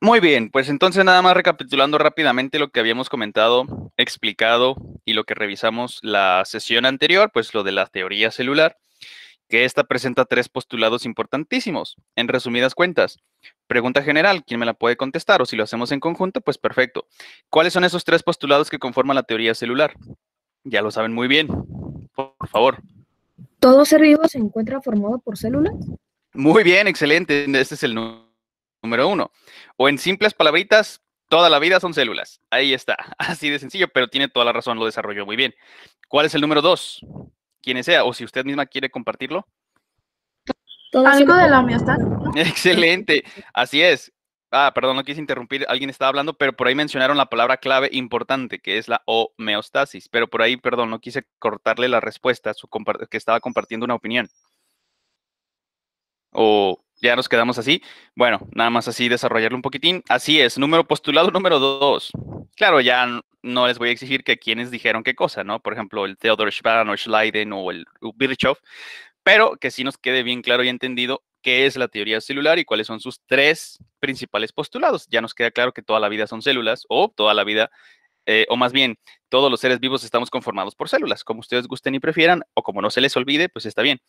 Muy bien, pues entonces nada más recapitulando rápidamente lo que habíamos comentado, explicado y lo que revisamos la sesión anterior, pues lo de la teoría celular, que esta presenta tres postulados importantísimos. En resumidas cuentas, pregunta general, ¿quién me la puede contestar? O si lo hacemos en conjunto, pues perfecto. ¿Cuáles son esos tres postulados que conforman la teoría celular? Ya lo saben muy bien. Por favor. ¿Todo ser vivo se encuentra formado por células? Muy bien, excelente. Este es el número Número uno. O en simples palabritas, toda la vida son células. Ahí está. Así de sencillo, pero tiene toda la razón, lo desarrolló muy bien. ¿Cuál es el número dos? Quien sea, o si usted misma quiere compartirlo. Algo de la homeostasis. Excelente. Así es. Ah, perdón, no quise interrumpir, alguien estaba hablando, pero por ahí mencionaron la palabra clave importante, que es la homeostasis, pero por ahí, perdón, no quise cortarle la respuesta, su que estaba compartiendo una opinión. O ya nos quedamos así. Bueno, nada más así desarrollarlo un poquitín. Así es, número postulado número dos. Claro, ya no les voy a exigir que quienes dijeron qué cosa, ¿no? Por ejemplo, el Theodor Schwann o Schleiden o el Birchoff, pero que sí nos quede bien claro y entendido qué es la teoría celular y cuáles son sus tres principales postulados. Ya nos queda claro que toda la vida son células o toda la vida eh, o más bien, todos los seres vivos estamos conformados por células, como ustedes gusten y prefieran, o como no se les olvide, pues está bien.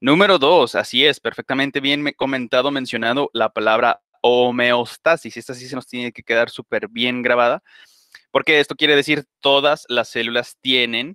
Número dos, así es, perfectamente bien comentado, mencionado la palabra homeostasis. Esta sí se nos tiene que quedar súper bien grabada, porque esto quiere decir todas las células tienen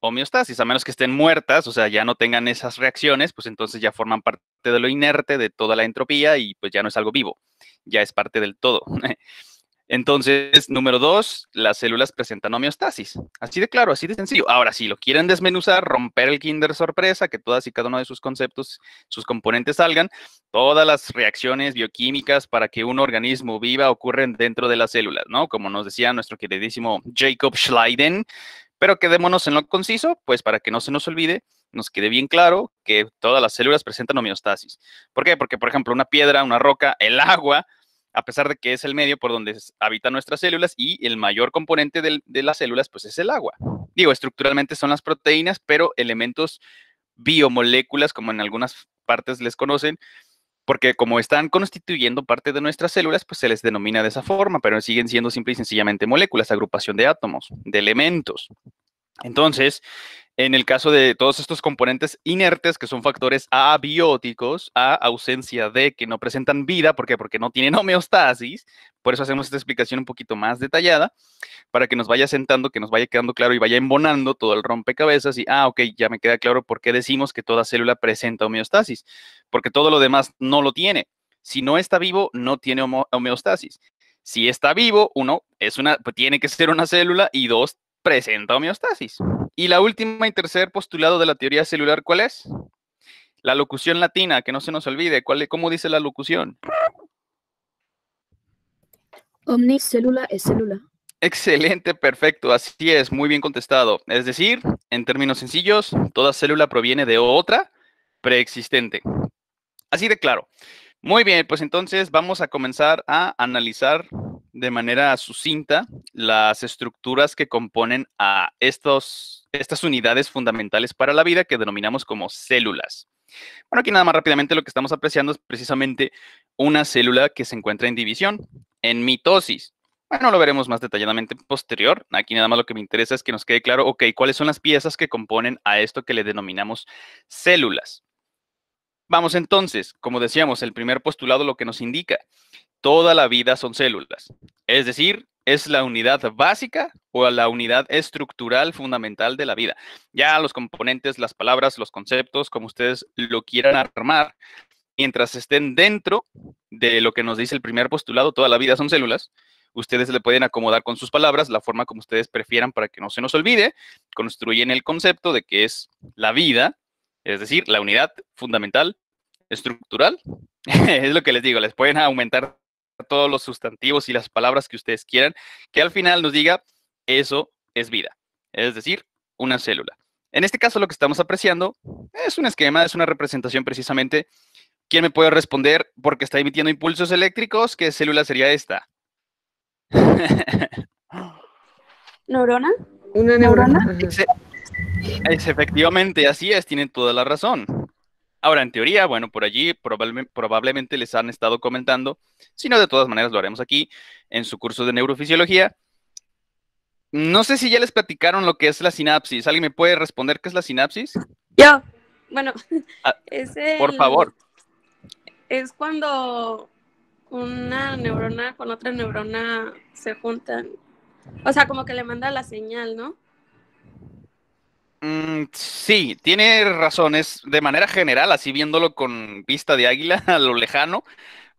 homeostasis, a menos que estén muertas, o sea, ya no tengan esas reacciones, pues entonces ya forman parte de lo inerte, de toda la entropía y pues ya no es algo vivo, ya es parte del todo. Entonces, número dos, las células presentan homeostasis. Así de claro, así de sencillo. Ahora, si lo quieren desmenuzar, romper el Kinder sorpresa, que todas y cada uno de sus conceptos, sus componentes salgan, todas las reacciones bioquímicas para que un organismo viva ocurren dentro de las células, ¿no? Como nos decía nuestro queridísimo Jacob Schleiden. Pero quedémonos en lo conciso, pues para que no se nos olvide, nos quede bien claro que todas las células presentan homeostasis. ¿Por qué? Porque, por ejemplo, una piedra, una roca, el agua, a pesar de que es el medio por donde habitan nuestras células y el mayor componente de las células, pues es el agua. Digo, estructuralmente son las proteínas, pero elementos biomoléculas, como en algunas partes les conocen, porque como están constituyendo parte de nuestras células, pues se les denomina de esa forma, pero siguen siendo simple y sencillamente moléculas, agrupación de átomos, de elementos. Entonces, en el caso de todos estos componentes inertes, que son factores abióticos, a ausencia de que no presentan vida, ¿por qué? Porque no tienen homeostasis. Por eso hacemos esta explicación un poquito más detallada, para que nos vaya sentando, que nos vaya quedando claro y vaya embonando todo el rompecabezas. Y, ah, ok, ya me queda claro por qué decimos que toda célula presenta homeostasis, porque todo lo demás no lo tiene. Si no está vivo, no tiene homeostasis. Si está vivo, uno, es una, pues tiene que ser una célula y dos, presenta homeostasis. Y la última y tercer postulado de la teoría celular, ¿cuál es? La locución latina, que no se nos olvide. ¿Cuál, ¿Cómo dice la locución? célula es célula. Excelente, perfecto, así es, muy bien contestado. Es decir, en términos sencillos, toda célula proviene de otra preexistente. Así de claro. Muy bien, pues entonces vamos a comenzar a analizar de manera sucinta las estructuras que componen a estos, estas unidades fundamentales para la vida que denominamos como células. Bueno, aquí nada más rápidamente lo que estamos apreciando es precisamente una célula que se encuentra en división, en mitosis. Bueno, lo veremos más detalladamente posterior. Aquí nada más lo que me interesa es que nos quede claro, ok, cuáles son las piezas que componen a esto que le denominamos células. Vamos entonces, como decíamos, el primer postulado lo que nos indica toda la vida son células. Es decir, es la unidad básica o la unidad estructural fundamental de la vida. Ya los componentes, las palabras, los conceptos, como ustedes lo quieran armar, mientras estén dentro de lo que nos dice el primer postulado, toda la vida son células, ustedes le pueden acomodar con sus palabras la forma como ustedes prefieran para que no se nos olvide, construyen el concepto de que es la vida, es decir, la unidad fundamental estructural. es lo que les digo, les pueden aumentar todos los sustantivos y las palabras que ustedes quieran, que al final nos diga, eso es vida, es decir, una célula. En este caso lo que estamos apreciando es un esquema, es una representación precisamente. ¿Quién me puede responder porque está emitiendo impulsos eléctricos? ¿Qué célula sería esta? ¿Neurona? Una neurona. efectivamente, así es, tienen toda la razón. Ahora, en teoría, bueno, por allí probablemente les han estado comentando, si no, de todas maneras lo haremos aquí en su curso de neurofisiología. No sé si ya les platicaron lo que es la sinapsis. ¿Alguien me puede responder qué es la sinapsis? Yo, bueno, ah, por favor. Es cuando una neurona con otra neurona se juntan. O sea, como que le manda la señal, ¿no? Mm, sí, tiene razones. De manera general, así viéndolo con vista de águila a lo lejano,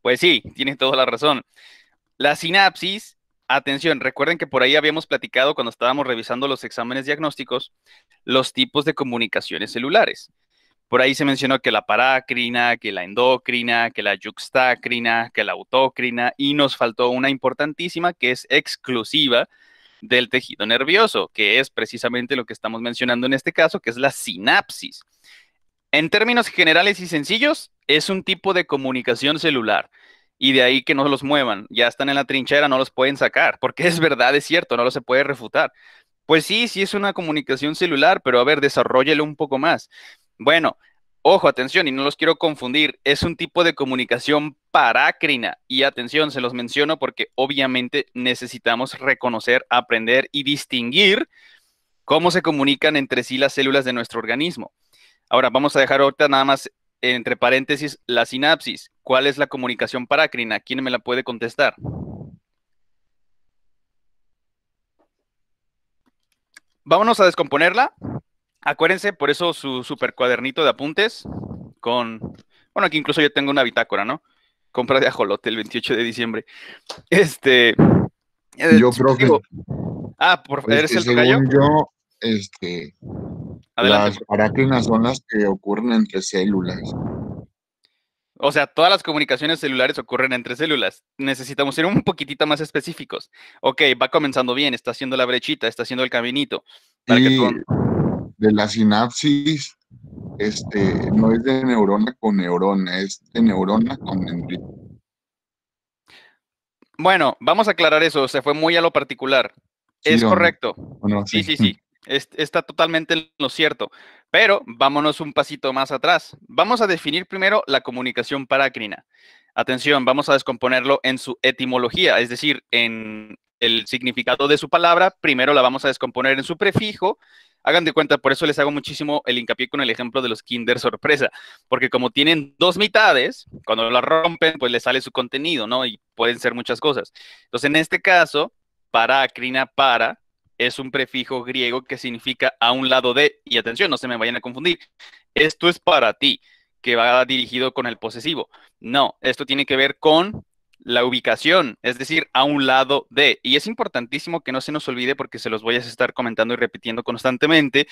pues sí, tiene toda la razón. La sinapsis, atención, recuerden que por ahí habíamos platicado cuando estábamos revisando los exámenes diagnósticos, los tipos de comunicaciones celulares. Por ahí se mencionó que la parácrina, que la endocrina, que la yuxtacrina, que la autocrina, y nos faltó una importantísima que es exclusiva, del tejido nervioso, que es precisamente lo que estamos mencionando en este caso, que es la sinapsis. En términos generales y sencillos, es un tipo de comunicación celular y de ahí que no los muevan. Ya están en la trinchera, no los pueden sacar, porque es verdad, es cierto, no lo se puede refutar. Pues sí, sí es una comunicación celular, pero a ver, desarrollelo un poco más. Bueno, Ojo, atención, y no los quiero confundir, es un tipo de comunicación parácrina. Y atención, se los menciono porque obviamente necesitamos reconocer, aprender y distinguir cómo se comunican entre sí las células de nuestro organismo. Ahora, vamos a dejar ahorita nada más entre paréntesis la sinapsis. ¿Cuál es la comunicación parácrina? ¿Quién me la puede contestar? Vámonos a descomponerla acuérdense, por eso su super cuadernito de apuntes con, bueno, aquí incluso yo tengo una bitácora, ¿no? Compra de ajolote el 28 de diciembre. Este... Eh, yo, creo que... Ah, por favor, es el Yo, este... Adelante. Las paráclinas son las que ocurren entre células. O sea, todas las comunicaciones celulares ocurren entre células. Necesitamos ser un poquitito más específicos. Ok, va comenzando bien, está haciendo la brechita, está haciendo el caminito de la sinapsis este, no es de neurona con neurona, es de neurona con neurona. Bueno, vamos a aclarar eso, se fue muy a lo particular. es correcto. sí, sí, sí. está totalmente en lo cierto. Pero vámonos un pasito más atrás. Vamos a definir primero la comunicación parácrina. Atención, vamos a descomponerlo en su etimología, es decir, en el significado de su palabra. Primero la vamos a descomponer en su prefijo, hagan de cuenta, por eso les hago muchísimo el hincapié con el ejemplo de los Kinder sorpresa, porque como tienen dos mitades, cuando la rompen, pues les sale su contenido, ¿no? Y pueden ser muchas cosas. Entonces, en este caso, para Crina para es un prefijo griego que significa a un lado de, y atención, no se me vayan a confundir, esto es para ti, que va dirigido con el posesivo. No, esto tiene que ver con la ubicación, es decir, a un lado de. Y es importantísimo que no se nos olvide porque se los voy a estar comentando y repitiendo constantemente,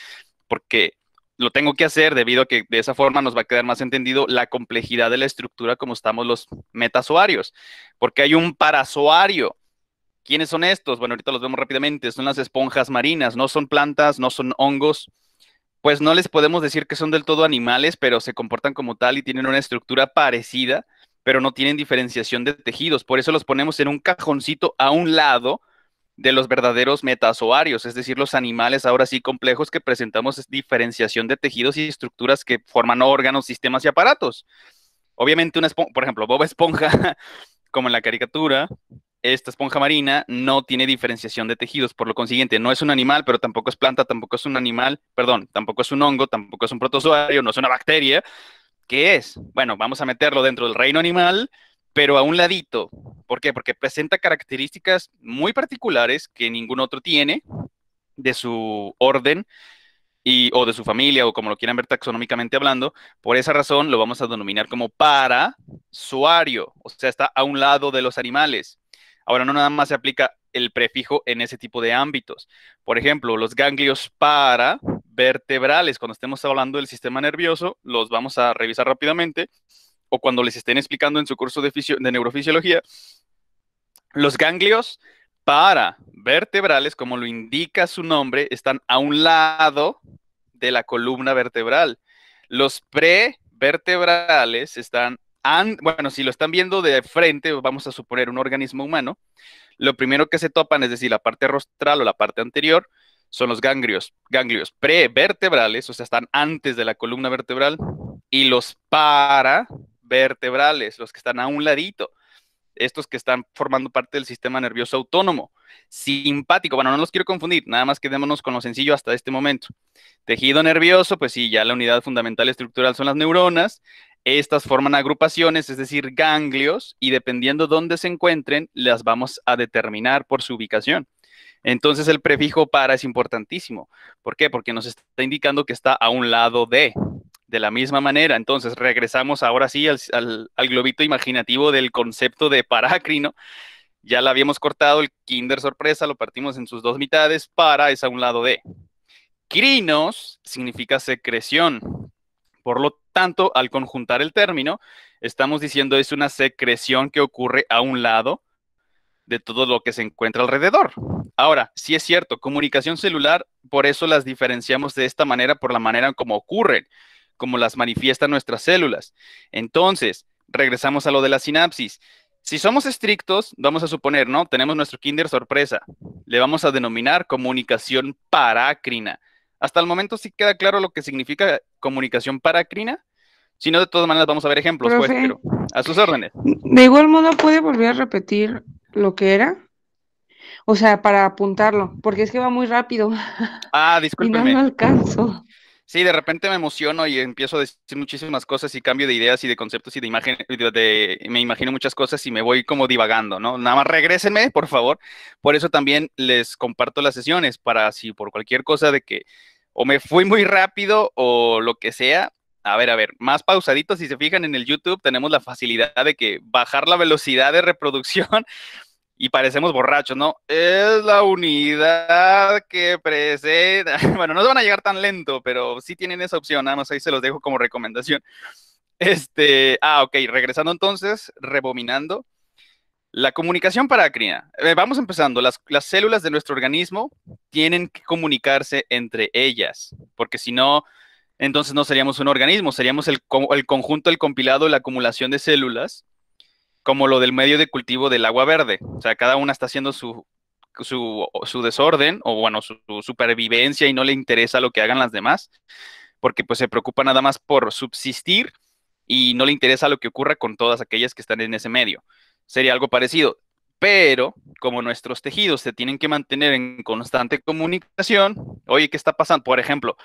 porque lo tengo que hacer debido a que de esa forma nos va a quedar más entendido la complejidad de la estructura como estamos los metasoarios, porque hay un parasoario. ¿Quiénes son estos? Bueno, ahorita los vemos rápidamente, son las esponjas marinas, no son plantas, no son hongos, pues no les podemos decir que son del todo animales, pero se comportan como tal y tienen una estructura parecida pero no tienen diferenciación de tejidos. Por eso los ponemos en un cajoncito a un lado de los verdaderos metazoarios, es decir, los animales ahora sí complejos que presentamos diferenciación de tejidos y estructuras que forman órganos, sistemas y aparatos. Obviamente, una por ejemplo, Boba Esponja, como en la caricatura, esta esponja marina no tiene diferenciación de tejidos, por lo consiguiente, no es un animal, pero tampoco es planta, tampoco es un animal, perdón, tampoco es un hongo, tampoco es un protozoario, no es una bacteria, ¿Qué es? Bueno, vamos a meterlo dentro del reino animal, pero a un ladito. ¿Por qué? Porque presenta características muy particulares que ningún otro tiene de su orden y, o de su familia o como lo quieran ver taxonómicamente hablando. Por esa razón lo vamos a denominar como para parasuario, o sea, está a un lado de los animales. Ahora, no nada más se aplica el prefijo en ese tipo de ámbitos. Por ejemplo, los ganglios para vertebrales, cuando estemos hablando del sistema nervioso, los vamos a revisar rápidamente, o cuando les estén explicando en su curso de, neurofisiología, los ganglios para vertebrales, como lo indica su nombre, están a un lado de la columna vertebral. Los prevertebrales están, bueno, si lo están viendo de frente, vamos a suponer un organismo humano, lo primero que se topan, es decir, la parte rostral o la parte anterior, son los ganglios, ganglios prevertebrales, o sea, están antes de la columna vertebral, y los paravertebrales, los que están a un ladito, estos que están formando parte del sistema nervioso autónomo. Simpático, bueno, no los quiero confundir, nada más quedémonos con lo sencillo hasta este momento. Tejido nervioso, pues sí, ya la unidad fundamental estructural son las neuronas. Estas forman agrupaciones, es decir, ganglios, y dependiendo dónde se encuentren, las vamos a determinar por su ubicación. Entonces el prefijo para es importantísimo. ¿Por qué? Porque nos está indicando que está a un lado de. De la misma manera, entonces regresamos ahora sí al, globito imaginativo del concepto de paracrino. Ya la habíamos cortado, el Kinder sorpresa lo partimos en sus dos mitades, para es a un lado de. Crinos significa secreción. Por lo tanto, al conjuntar el término, estamos diciendo es una secreción que ocurre a un lado de todo lo que se encuentra alrededor. Ahora, sí es cierto, comunicación celular, por eso las diferenciamos de esta manera, por la manera como ocurren, como las manifiestan nuestras células. Entonces, regresamos a lo de la sinapsis. Si somos estrictos, vamos a suponer, ¿no? Tenemos nuestro Kinder sorpresa. Le vamos a denominar comunicación parácrina. Hasta el momento sí queda claro lo que significa comunicación parácrina. Si no, de todas maneras vamos a ver ejemplos, pues, a sus órdenes. De igual modo, puede volver a repetir lo que era. O sea, para apuntarlo, porque es que va muy rápido. Ah, discúlpeme. Y no, alcanzo. Sí, de repente me emociono y empiezo a decir muchísimas cosas y cambio de ideas y de conceptos y de imagen, me imagino muchas cosas y me voy como divagando, ¿no? Nada más regrésenme, por favor. Por eso también les comparto las sesiones para si por cualquier cosa de que o me fui muy rápido o lo que sea, a ver, a ver, más pausaditos. si se fijan en el YouTube, tenemos la facilidad de que bajar la velocidad de reproducción y parecemos borrachos, ¿no? Es la unidad que presenta. Bueno, no se van a llegar tan lento, pero sí tienen esa opción, nada más ahí se los dejo como recomendación. Este, ah, ok, regresando entonces, rebominando. La comunicación paracrina. Eh, vamos empezando. Las, las, células de nuestro organismo tienen que comunicarse entre ellas, porque si no, entonces no seríamos un organismo, seríamos el, conjunto, el compilado, la acumulación de células, como lo del medio de cultivo del agua verde. O sea, cada una está haciendo su, su, desorden o, bueno, su, su, supervivencia y no le interesa lo que hagan las demás, porque pues se preocupa nada más por subsistir y no le interesa lo que ocurra con todas aquellas que están en ese medio. Sería algo parecido. Pero como nuestros tejidos se tienen que mantener en constante comunicación, oye, ¿qué está pasando? Por ejemplo,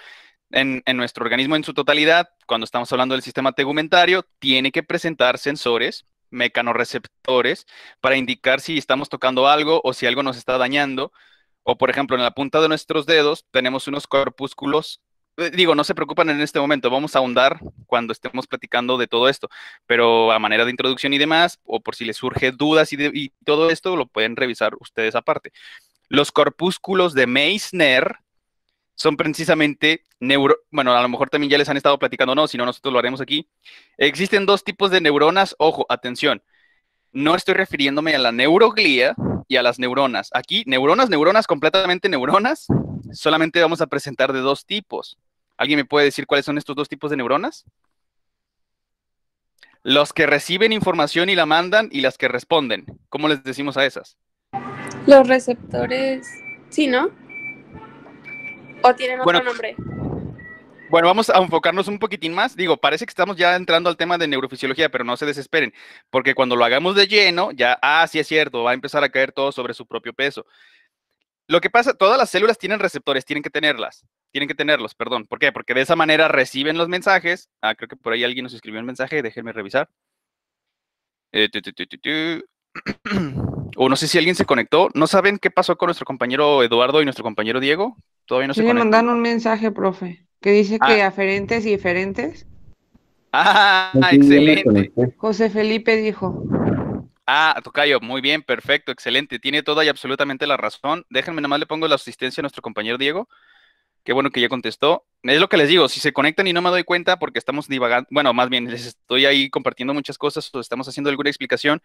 en, nuestro organismo en su totalidad, cuando estamos hablando del sistema tegumentario, tiene que presentar sensores, mecanorreceptores, para indicar si estamos tocando algo o si algo nos está dañando. O, por ejemplo, en la punta de nuestros dedos tenemos unos corpúsculos. Eh, digo, no se preocupen en este momento, vamos a ahondar cuando estemos platicando de todo esto, pero a manera de introducción y demás, o por si les surge dudas y, y todo esto, lo pueden revisar ustedes aparte. Los corpúsculos de Meissner son precisamente neuro, bueno, a lo mejor también ya les han estado platicando, no, si no, nosotros lo haremos aquí. Existen dos tipos de neuronas, ojo, atención, no estoy refiriéndome a la neuroglía y a las neuronas. Aquí, neuronas, neuronas, completamente neuronas, solamente vamos a presentar de dos tipos. ¿Alguien me puede decir cuáles son estos dos tipos de neuronas? Los que reciben información y la mandan y las que responden. ¿Cómo les decimos a esas? Los receptores, sí, ¿no? ¿O tienen otro bueno, nombre? Bueno, vamos a enfocarnos un poquitín más. Digo, parece que estamos ya entrando al tema de neurofisiología, pero no se desesperen, porque cuando lo hagamos de lleno, ya, ah, sí es cierto, va a empezar a caer todo sobre su propio peso. Lo que pasa, todas las células tienen receptores, tienen que tenerlas, tienen que tenerlos, perdón. ¿Por qué? Porque de esa manera reciben los mensajes. Ah, creo que por ahí alguien nos escribió un mensaje, déjenme revisar. Eh, o no sé si alguien se conectó. ¿No saben qué pasó con nuestro compañero Eduardo y nuestro compañero Diego? Todavía no se me un mensaje, profe, que dice que aferentes ah. y diferentes. Ah, excelente. José Felipe dijo. Ah, Tocayo, muy bien, perfecto, excelente. Tiene toda y absolutamente la razón. Déjenme, nomás le pongo la asistencia a nuestro compañero Diego Qué bueno que ya contestó. Es lo que les digo, si se conectan y no me doy cuenta porque estamos divagando, bueno, más bien les estoy ahí compartiendo muchas cosas o estamos haciendo alguna explicación,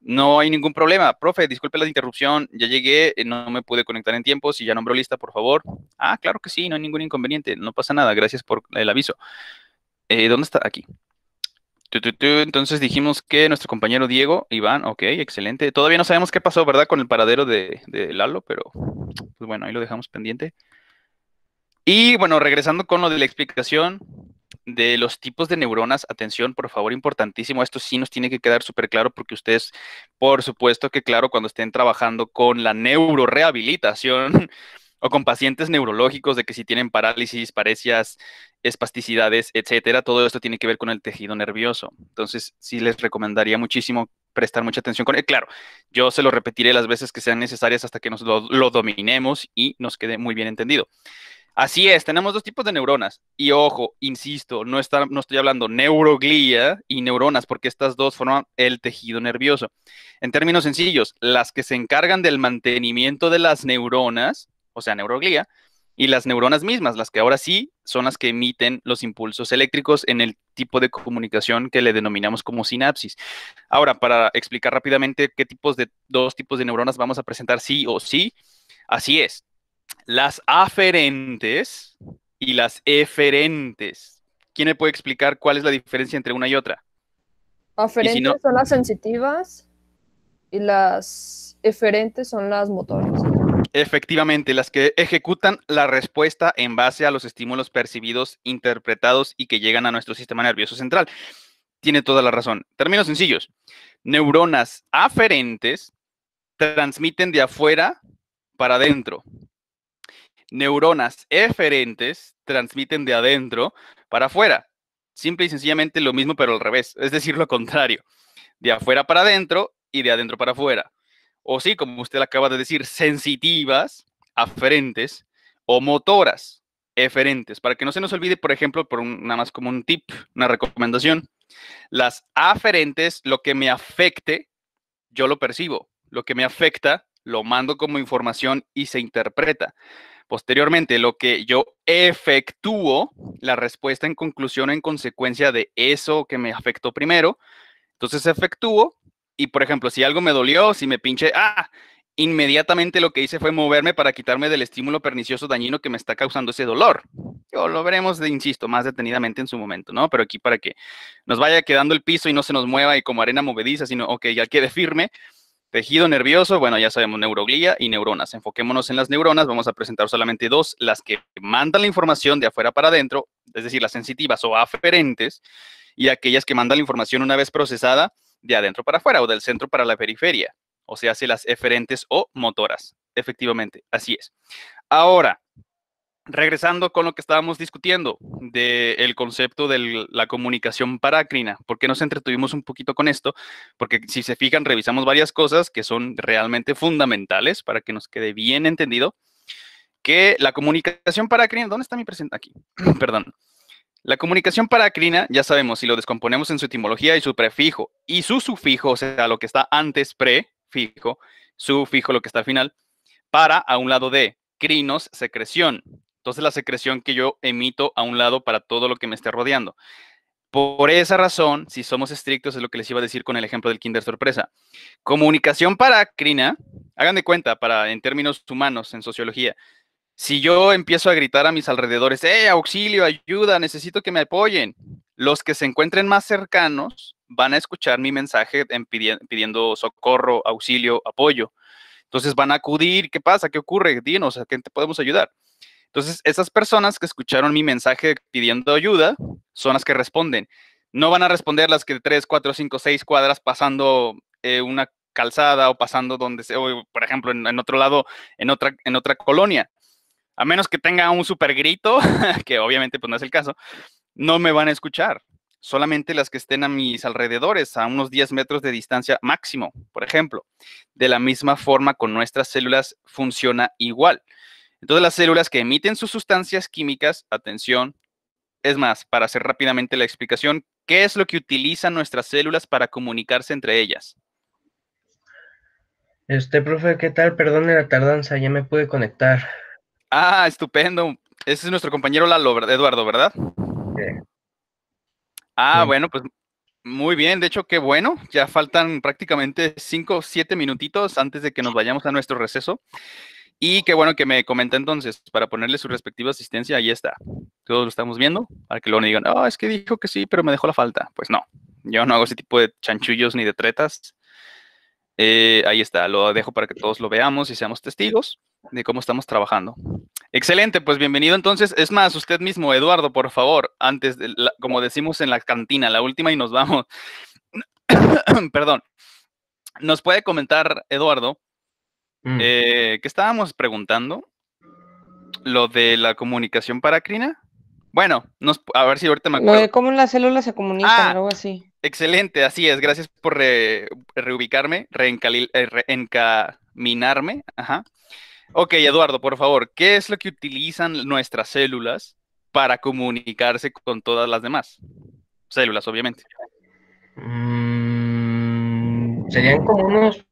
no hay ningún problema. Profe, disculpe la interrupción, ya llegué, eh, no me pude conectar en tiempo, si ya nombró lista, por favor. Ah, claro que sí, no hay ningún inconveniente, no pasa nada, gracias por el aviso. Eh, ¿Dónde está? Aquí. Entonces dijimos que nuestro compañero Diego, Iván, ok, excelente. Todavía no sabemos qué pasó, ¿verdad? Con el paradero de, Lalo, pero pues bueno, ahí lo dejamos pendiente. Y bueno, regresando con lo de la explicación de los tipos de neuronas, atención, por favor, importantísimo, esto sí nos tiene que quedar súper claro porque ustedes, por supuesto que claro, cuando estén trabajando con la neurorehabilitación o con pacientes neurológicos de que si tienen parálisis, parecias, espasticidades, etcétera, todo esto tiene que ver con el tejido nervioso. Entonces, sí les recomendaría muchísimo prestar mucha atención con él. Eh, claro, yo se lo repetiré las veces que sean necesarias hasta que nos lo, lo dominemos y nos quede muy bien entendido. Así es, tenemos dos tipos de neuronas. Y ojo, insisto, no, está, no estoy hablando neuroglía y neuronas, porque estas dos forman el tejido nervioso. En términos sencillos, las que se encargan del mantenimiento de las neuronas, o sea, neuroglía, y las neuronas mismas, las que ahora sí son las que emiten los impulsos eléctricos en el tipo de comunicación que le denominamos como sinapsis. Ahora, para explicar rápidamente qué tipos de dos tipos de neuronas vamos a presentar sí o sí, así es las aferentes y las eferentes. ¿Quién me puede explicar cuál es la diferencia entre una y otra? Aferentes son las sensitivas y las eferentes son las motoras. Efectivamente, las que ejecutan la respuesta en base a los estímulos percibidos, interpretados y que llegan a nuestro sistema nervioso central. Tiene toda la razón. Términos sencillos. Neuronas aferentes transmiten de afuera para adentro neuronas eferentes transmiten de adentro para afuera. Simple y sencillamente lo mismo, pero al revés, es decir, lo contrario. De afuera para adentro y de adentro para afuera. O sí, como usted acaba de decir, sensitivas, aferentes o motoras, eferentes. Para que no se nos olvide, por ejemplo, por nada más como un tip, una recomendación, las aferentes, lo que me afecte, yo lo percibo. Lo que me afecta, lo mando como información y se interpreta. Posteriormente, lo que yo efectúo, la respuesta en conclusión en consecuencia de eso que me afectó primero, entonces efectúo y, por ejemplo, si algo me dolió, si me pinche, ah, inmediatamente lo que hice fue moverme para quitarme del estímulo pernicioso dañino que me está causando ese dolor. Yo lo veremos, insisto, más detenidamente en su momento, ¿no? Pero aquí para que nos vaya quedando el piso y no se nos mueva y como arena movediza, sino, que ya quede firme Tejido nervioso, bueno, ya sabemos, neuroglía y neuronas. Enfoquémonos en las neuronas, vamos a presentar solamente dos, las que mandan la información de afuera para adentro, es decir, las sensitivas o aferentes, y aquellas que mandan la información una vez procesada de adentro para afuera o del centro para la periferia, o sea, si las eferentes o motoras. Efectivamente, así es. Ahora, regresando con lo que estábamos discutiendo del concepto de la comunicación paracrina, ¿por qué nos entretuvimos un poquito con esto? Porque si se fijan, revisamos varias cosas que son realmente fundamentales para que nos quede bien entendido que la comunicación paracrina. ¿dónde está mi presente? Aquí, perdón. La comunicación paracrina ya sabemos, si lo descomponemos en su etimología y su prefijo y su sufijo, o sea, lo que está antes prefijo, sufijo, lo que está al final, para a un lado de crinos, secreción. Entonces la secreción que yo emito a un lado para todo lo que me esté rodeando. Por esa razón, si somos estrictos, es lo que les iba a decir con el ejemplo del Kinder Sorpresa. Comunicación paracrina, hagan de cuenta, para en términos humanos, en sociología, si yo empiezo a gritar a mis alrededores, ¡eh, auxilio, ayuda, necesito que me apoyen! Los que se encuentren más cercanos van a escuchar mi mensaje pidiendo socorro, auxilio, apoyo. Entonces van a acudir, ¿qué pasa? ¿Qué ocurre? Dinos, ¿a quién te podemos ayudar? Entonces, esas personas que escucharon mi mensaje pidiendo ayuda son las que responden. No van a responder las que tres, cuatro, cinco, seis cuadras pasando eh, una calzada o pasando donde se, por ejemplo, en, otro lado, en otra, en otra colonia. A menos que tenga un super grito, que obviamente pues no es el caso, no me van a escuchar. Solamente las que estén a mis alrededores, a unos 10 metros de distancia máximo, por ejemplo. De la misma forma, con nuestras células funciona igual. Entonces las células que emiten sus sustancias químicas, atención, es más, para hacer rápidamente la explicación, ¿qué es lo que utilizan nuestras células para comunicarse entre ellas? Este, profe, ¿qué tal? Perdone la tardanza, ya me pude conectar. Ah, estupendo. Ese es nuestro compañero Lalo, Eduardo, ¿verdad? Sí. Ah, bueno, pues muy bien. De hecho, qué bueno. Ya faltan prácticamente 5 o siete minutitos antes de que nos vayamos a nuestro receso. Y qué bueno que me comenté entonces, para ponerle su respectiva asistencia, ahí está. Todos lo estamos viendo, para que luego no digan, ah, es que dijo que sí, pero me dejó la falta. Pues no, yo no hago ese tipo de chanchullos ni de tretas. Eh, ahí está, lo dejo para que todos lo veamos y seamos testigos de cómo estamos trabajando. Excelente, pues bienvenido entonces. Es más, usted mismo, Eduardo, por favor, antes, de como decimos en la cantina, la última y nos vamos. Perdón. Nos puede comentar, Eduardo, ¿Qué mm. eh, que estábamos preguntando lo de la comunicación paracrina. Bueno, a ver si ahorita me acuerdo. cómo las células se comunican, o ah, algo así. Excelente, así es. Gracias por reubicarme, reencaminarme. Eh, ajá. Ok, Eduardo, por favor, ¿qué es lo que utilizan nuestras células para comunicarse con todas las demás? Células, obviamente. Mm, serían como unos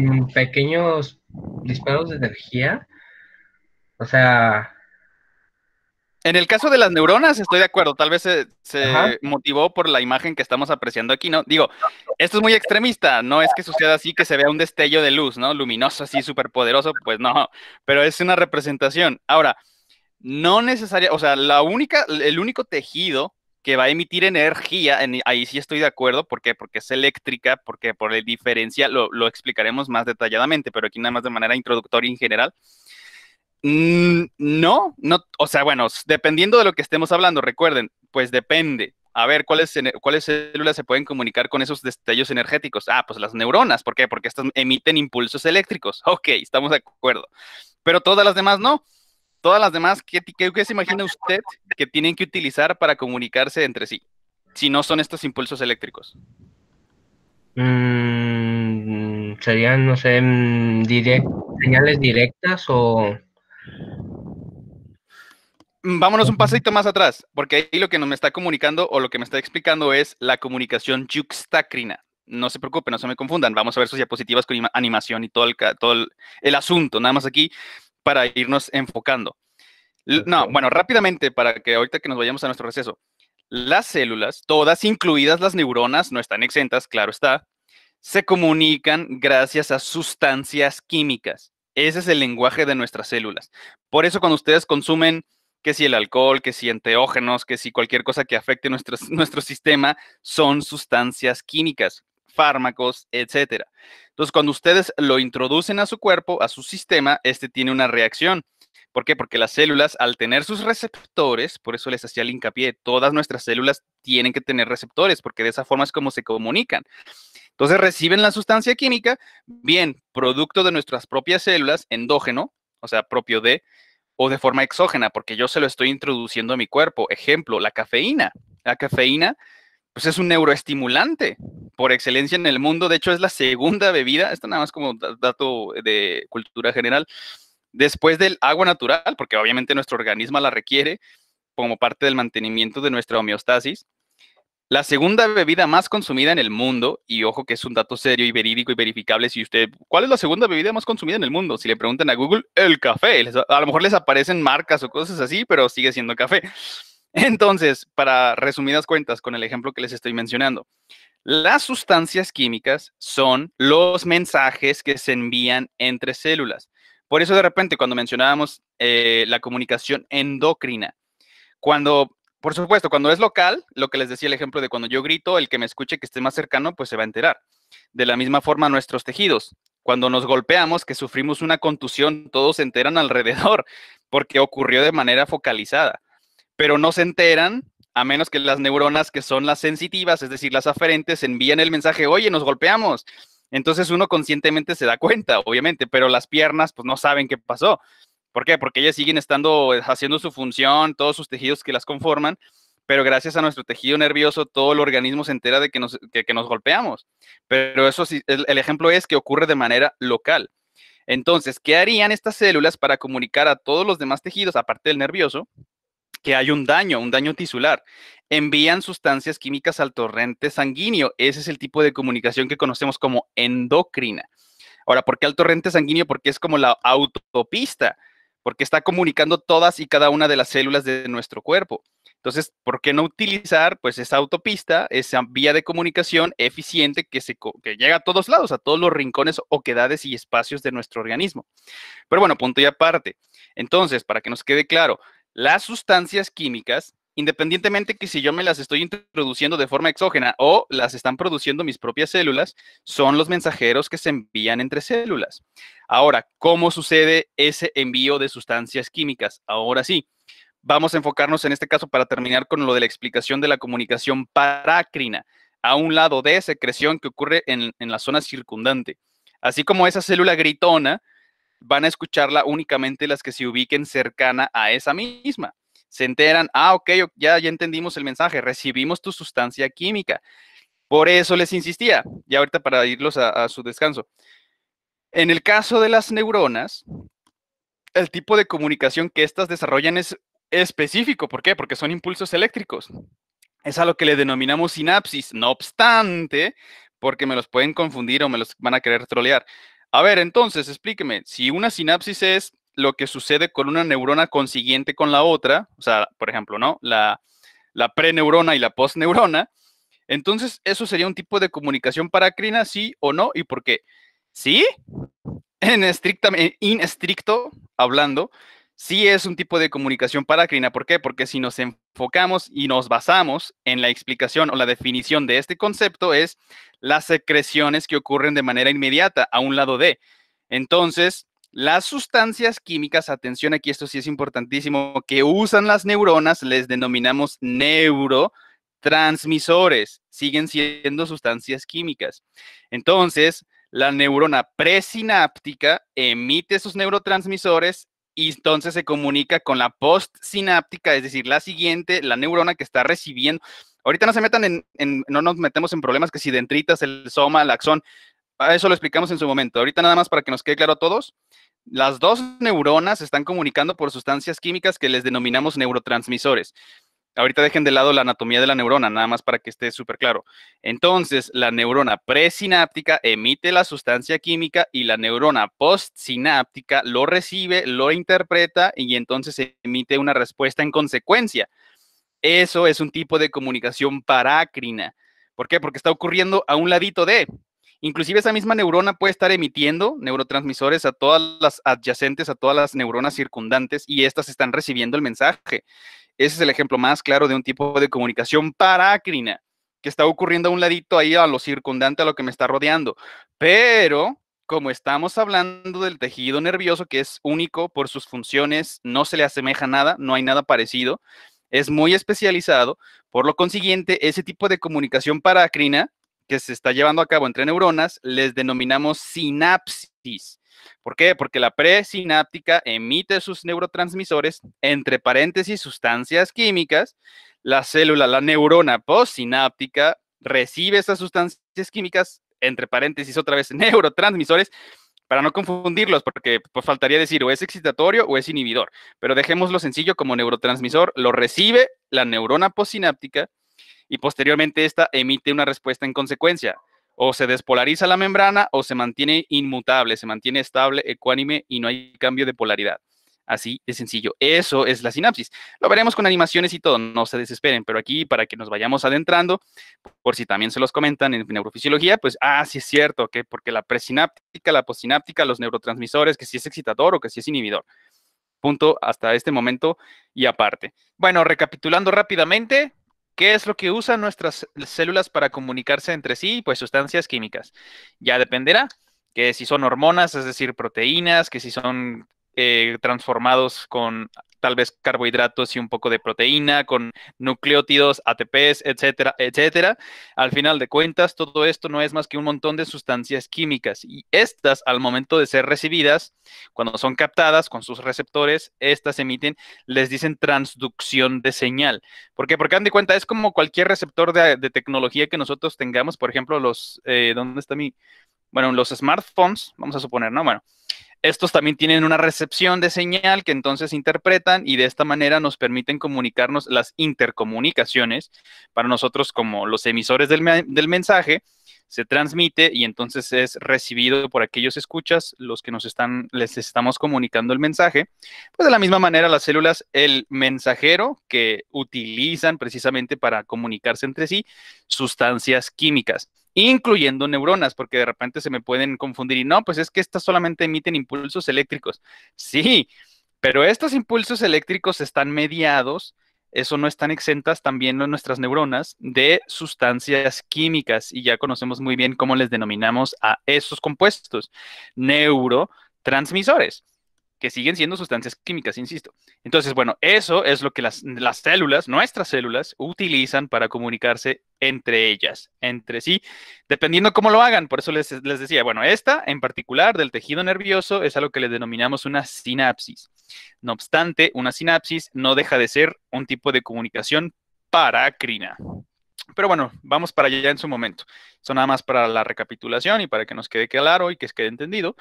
Mm, pequeños disparos de energía. O sea... En el caso de las neuronas, estoy de acuerdo. Tal vez se, motivó por la imagen que estamos apreciando aquí, ¿no? Digo, esto es muy extremista. No es que suceda así, que se vea un destello de luz, ¿no? Luminoso, así, súper poderoso. Pues no, pero es una representación. Ahora, no necesaria o sea, la única, el único tejido que va a emitir energía, ahí sí estoy de acuerdo, ¿por qué? Porque es eléctrica, porque por la diferencia, lo, lo explicaremos más detalladamente, pero aquí nada más de manera introductoria en general. Mm, no, no, o sea, bueno, dependiendo de lo que estemos hablando, recuerden, pues depende. A ver, ¿cuáles, ¿cuáles células se pueden comunicar con esos destellos energéticos? Ah, pues las neuronas, ¿por qué? Porque estas emiten impulsos eléctricos. Ok, estamos de acuerdo. Pero todas las demás no todas las demás, ¿qué, se imagina usted que tienen que utilizar para comunicarse entre sí? Si no son estos impulsos eléctricos. Mm, serían, no sé, mm, señales directas o... Mm, vámonos un pasito más atrás, porque ahí lo que nos me está comunicando o lo que me está explicando es la comunicación juxtacrina No se preocupen, no se me confundan. Vamos a ver sus diapositivas con animación y todo el, todo el asunto. Nada más aquí para irnos enfocando. No, bueno, rápidamente, para que ahorita que nos vayamos a nuestro receso. Las células, todas incluidas las neuronas, no están exentas, claro está, se comunican gracias a sustancias químicas. Ese es el lenguaje de nuestras células. Por eso cuando ustedes consumen que si el alcohol, que si enteógenos, que si cualquier cosa que afecte nuestro, nuestro sistema, son sustancias químicas fármacos, etcétera. Entonces, cuando ustedes lo introducen a su cuerpo, a su sistema, este tiene una reacción. ¿Por qué? Porque las células, al tener sus receptores, por eso les hacía el hincapié, todas nuestras células tienen que tener receptores, porque de esa forma es como se comunican. Entonces reciben la sustancia química, bien, producto de nuestras propias células, endógeno, o sea, propio de, o de forma exógena, porque yo se lo estoy introduciendo a mi cuerpo. Ejemplo, la cafeína. La cafeína pues es un neuroestimulante por excelencia en el mundo. De hecho, es la segunda bebida, esto nada más como dato de cultura general, después del agua natural, porque obviamente nuestro organismo la requiere como parte del mantenimiento de nuestra homeostasis. La segunda bebida más consumida en el mundo, y ojo que es un dato serio y verídico y verificable, si usted, ¿cuál es la segunda bebida más consumida en el mundo? Si le preguntan a Google, el café, a lo mejor les aparecen marcas o cosas así, pero sigue siendo café. Entonces, para resumidas cuentas, con el ejemplo que les estoy mencionando, las sustancias químicas son los mensajes que se envían entre células. Por eso de repente cuando mencionábamos eh, la comunicación endocrina, cuando, por supuesto, cuando es local, lo que les decía el ejemplo de cuando yo grito, el que me escuche que esté más cercano, pues se va a enterar. De la misma forma nuestros tejidos. Cuando nos golpeamos, que sufrimos una contusión, todos se enteran alrededor, porque ocurrió de manera focalizada pero no se enteran a menos que las neuronas que son las sensitivas, es decir, las aferentes, envíen el mensaje, oye, nos golpeamos. Entonces uno conscientemente se da cuenta, obviamente, pero las piernas pues no saben qué pasó. ¿Por qué? Porque ellas siguen estando eh, haciendo su función, todos sus tejidos que las conforman, pero gracias a nuestro tejido nervioso todo el organismo se entera de que nos, golpeamos. Pero eso sí, el ejemplo es que ocurre de manera local. Entonces, ¿qué harían estas células para comunicar a todos los demás tejidos, aparte del nervioso, que hay un daño, un daño tisular. Envían sustancias químicas al torrente sanguíneo. Ese es el tipo de comunicación que conocemos como endocrina. Ahora, ¿por qué al torrente sanguíneo? Porque es como la autopista, porque está comunicando todas y cada una de las células de nuestro cuerpo. Entonces, ¿por qué no utilizar pues esa autopista, esa vía de comunicación eficiente que, que llega a todos lados, a todos los rincones, oquedades y espacios de nuestro organismo? Pero bueno, punto y aparte. Entonces, para que nos quede claro, las sustancias químicas, independientemente que si yo me las estoy introduciendo de forma exógena o las están produciendo mis propias células, son los mensajeros que se envían entre células. Ahora, ¿cómo sucede ese envío de sustancias químicas? Ahora sí, vamos a enfocarnos en este caso para terminar con lo de la explicación de la comunicación parácrina, a un lado de secreción que ocurre en, en la zona circundante. Así como esa célula gritona van a escucharla únicamente las que se ubiquen cercana a esa misma. Se enteran, ah, ok, ya, ya entendimos el mensaje, recibimos tu sustancia química. Por eso les insistía, y ahorita para irlos a, a su descanso. En el caso de las neuronas, el tipo de comunicación que éstas desarrollan es específico. ¿Por qué? Porque son impulsos eléctricos. Es a lo que le denominamos sinapsis. No obstante, porque me los pueden confundir o me los van a querer trolear. A ver, entonces, explíqueme, si una sinapsis es lo que sucede con una neurona consiguiente con la otra, o sea, por ejemplo, ¿no? La, la preneurona y la postneurona, entonces eso sería un tipo de comunicación paracrina, sí o no, y por qué. ¿Sí? En estrictamente, in estricto hablando, sí es un tipo de comunicación paracrina. ¿Por qué? Porque si nos enfocamos y nos basamos en la explicación o la definición de este concepto es las secreciones que ocurren de manera inmediata a un lado de. Entonces, las sustancias químicas, atención aquí, esto sí es importantísimo, que usan las neuronas, les denominamos neurotransmisores, siguen siendo sustancias químicas. Entonces, la neurona presináptica emite esos neurotransmisores y entonces se comunica con la postsináptica, es decir, la siguiente, la neurona que está recibiendo. Ahorita no se metan en, no nos metemos en problemas que si dentritas, el soma, el axón, eso lo explicamos en su momento. Ahorita nada más para que nos quede claro a todos, las dos neuronas están comunicando por sustancias químicas que les denominamos neurotransmisores ahorita dejen de lado la anatomía de la neurona, nada más para que esté súper claro. Entonces, la neurona presináptica emite la sustancia química y la neurona postsináptica lo recibe, lo interpreta y entonces emite una respuesta en consecuencia. Eso es un tipo de comunicación parácrina. ¿Por qué? Porque está ocurriendo a un ladito de. Inclusive esa misma neurona puede estar emitiendo neurotransmisores a todas las adyacentes, a todas las neuronas circundantes y estas están recibiendo el mensaje. Ese es el ejemplo más claro de un tipo de comunicación parácrina que está ocurriendo a un ladito ahí a lo circundante a lo que me está rodeando. Pero como estamos hablando del tejido nervioso que es único por sus funciones, no se le asemeja nada, no hay nada parecido, es muy especializado, por lo consiguiente, ese tipo de comunicación parácrina que se está llevando a cabo entre neuronas les denominamos sinapsis. ¿Por qué? Porque la presináptica emite sus neurotransmisores, entre paréntesis, sustancias químicas. La célula, la neurona postsináptica, recibe esas sustancias químicas, entre paréntesis, otra vez, neurotransmisores, para no confundirlos, porque pues, faltaría decir o es excitatorio o es inhibidor. Pero dejémoslo sencillo como neurotransmisor, lo recibe la neurona postsináptica y posteriormente esta emite una respuesta en consecuencia o se despolariza la membrana o se mantiene inmutable, se mantiene estable, ecuánime y no hay cambio de polaridad. Así de sencillo. Eso es la sinapsis. Lo veremos con animaciones y todo, no se desesperen, pero aquí para que nos vayamos adentrando, por si también se los comentan en neurofisiología, pues, ah, sí es cierto, que porque la presináptica, la postsináptica, los neurotransmisores, que si es excitador o que si es inhibidor. Punto hasta este momento y aparte. Bueno, recapitulando rápidamente, ¿Qué es lo que usan nuestras células para comunicarse entre sí? Pues sustancias químicas. Ya dependerá que si son hormonas, es decir, proteínas, que si son eh, transformados con tal vez carbohidratos y un poco de proteína, con nucleótidos, ATPs, etcétera, etcétera. Al final de cuentas, todo esto no es más que un montón de sustancias químicas y estas, al momento de ser recibidas, cuando son captadas con sus receptores, estas emiten, les dicen transducción de señal. ¿Por qué? Porque han de cuenta, es como cualquier receptor de, tecnología que nosotros tengamos, por ejemplo, los, eh, ¿dónde está mi? Bueno, los smartphones, vamos a suponer, ¿no? Bueno, estos también tienen una recepción de señal que entonces interpretan y de esta manera nos permiten comunicarnos las intercomunicaciones. Para nosotros como los emisores del, mensaje, se transmite y entonces es recibido por aquellos escuchas, los que nos están, les estamos comunicando el mensaje. Pues de la misma manera, las células, el mensajero que utilizan precisamente para comunicarse entre sí, sustancias químicas incluyendo neuronas, porque de repente se me pueden confundir y no, pues es que estas solamente emiten impulsos eléctricos. Sí, pero estos impulsos eléctricos están mediados, eso no están exentas también nuestras neuronas de sustancias químicas y ya conocemos muy bien cómo les denominamos a esos compuestos, neurotransmisores que siguen siendo sustancias químicas, insisto. Entonces, bueno, eso es lo que las, células, nuestras células, utilizan para comunicarse entre ellas, entre sí, dependiendo cómo lo hagan. Por eso les, decía, bueno, esta en particular del tejido nervioso es algo que le denominamos una sinapsis. No obstante, una sinapsis no deja de ser un tipo de comunicación paracrina. Pero bueno, vamos para allá en su momento. Eso nada más para la recapitulación y para que nos quede claro y que quede entendido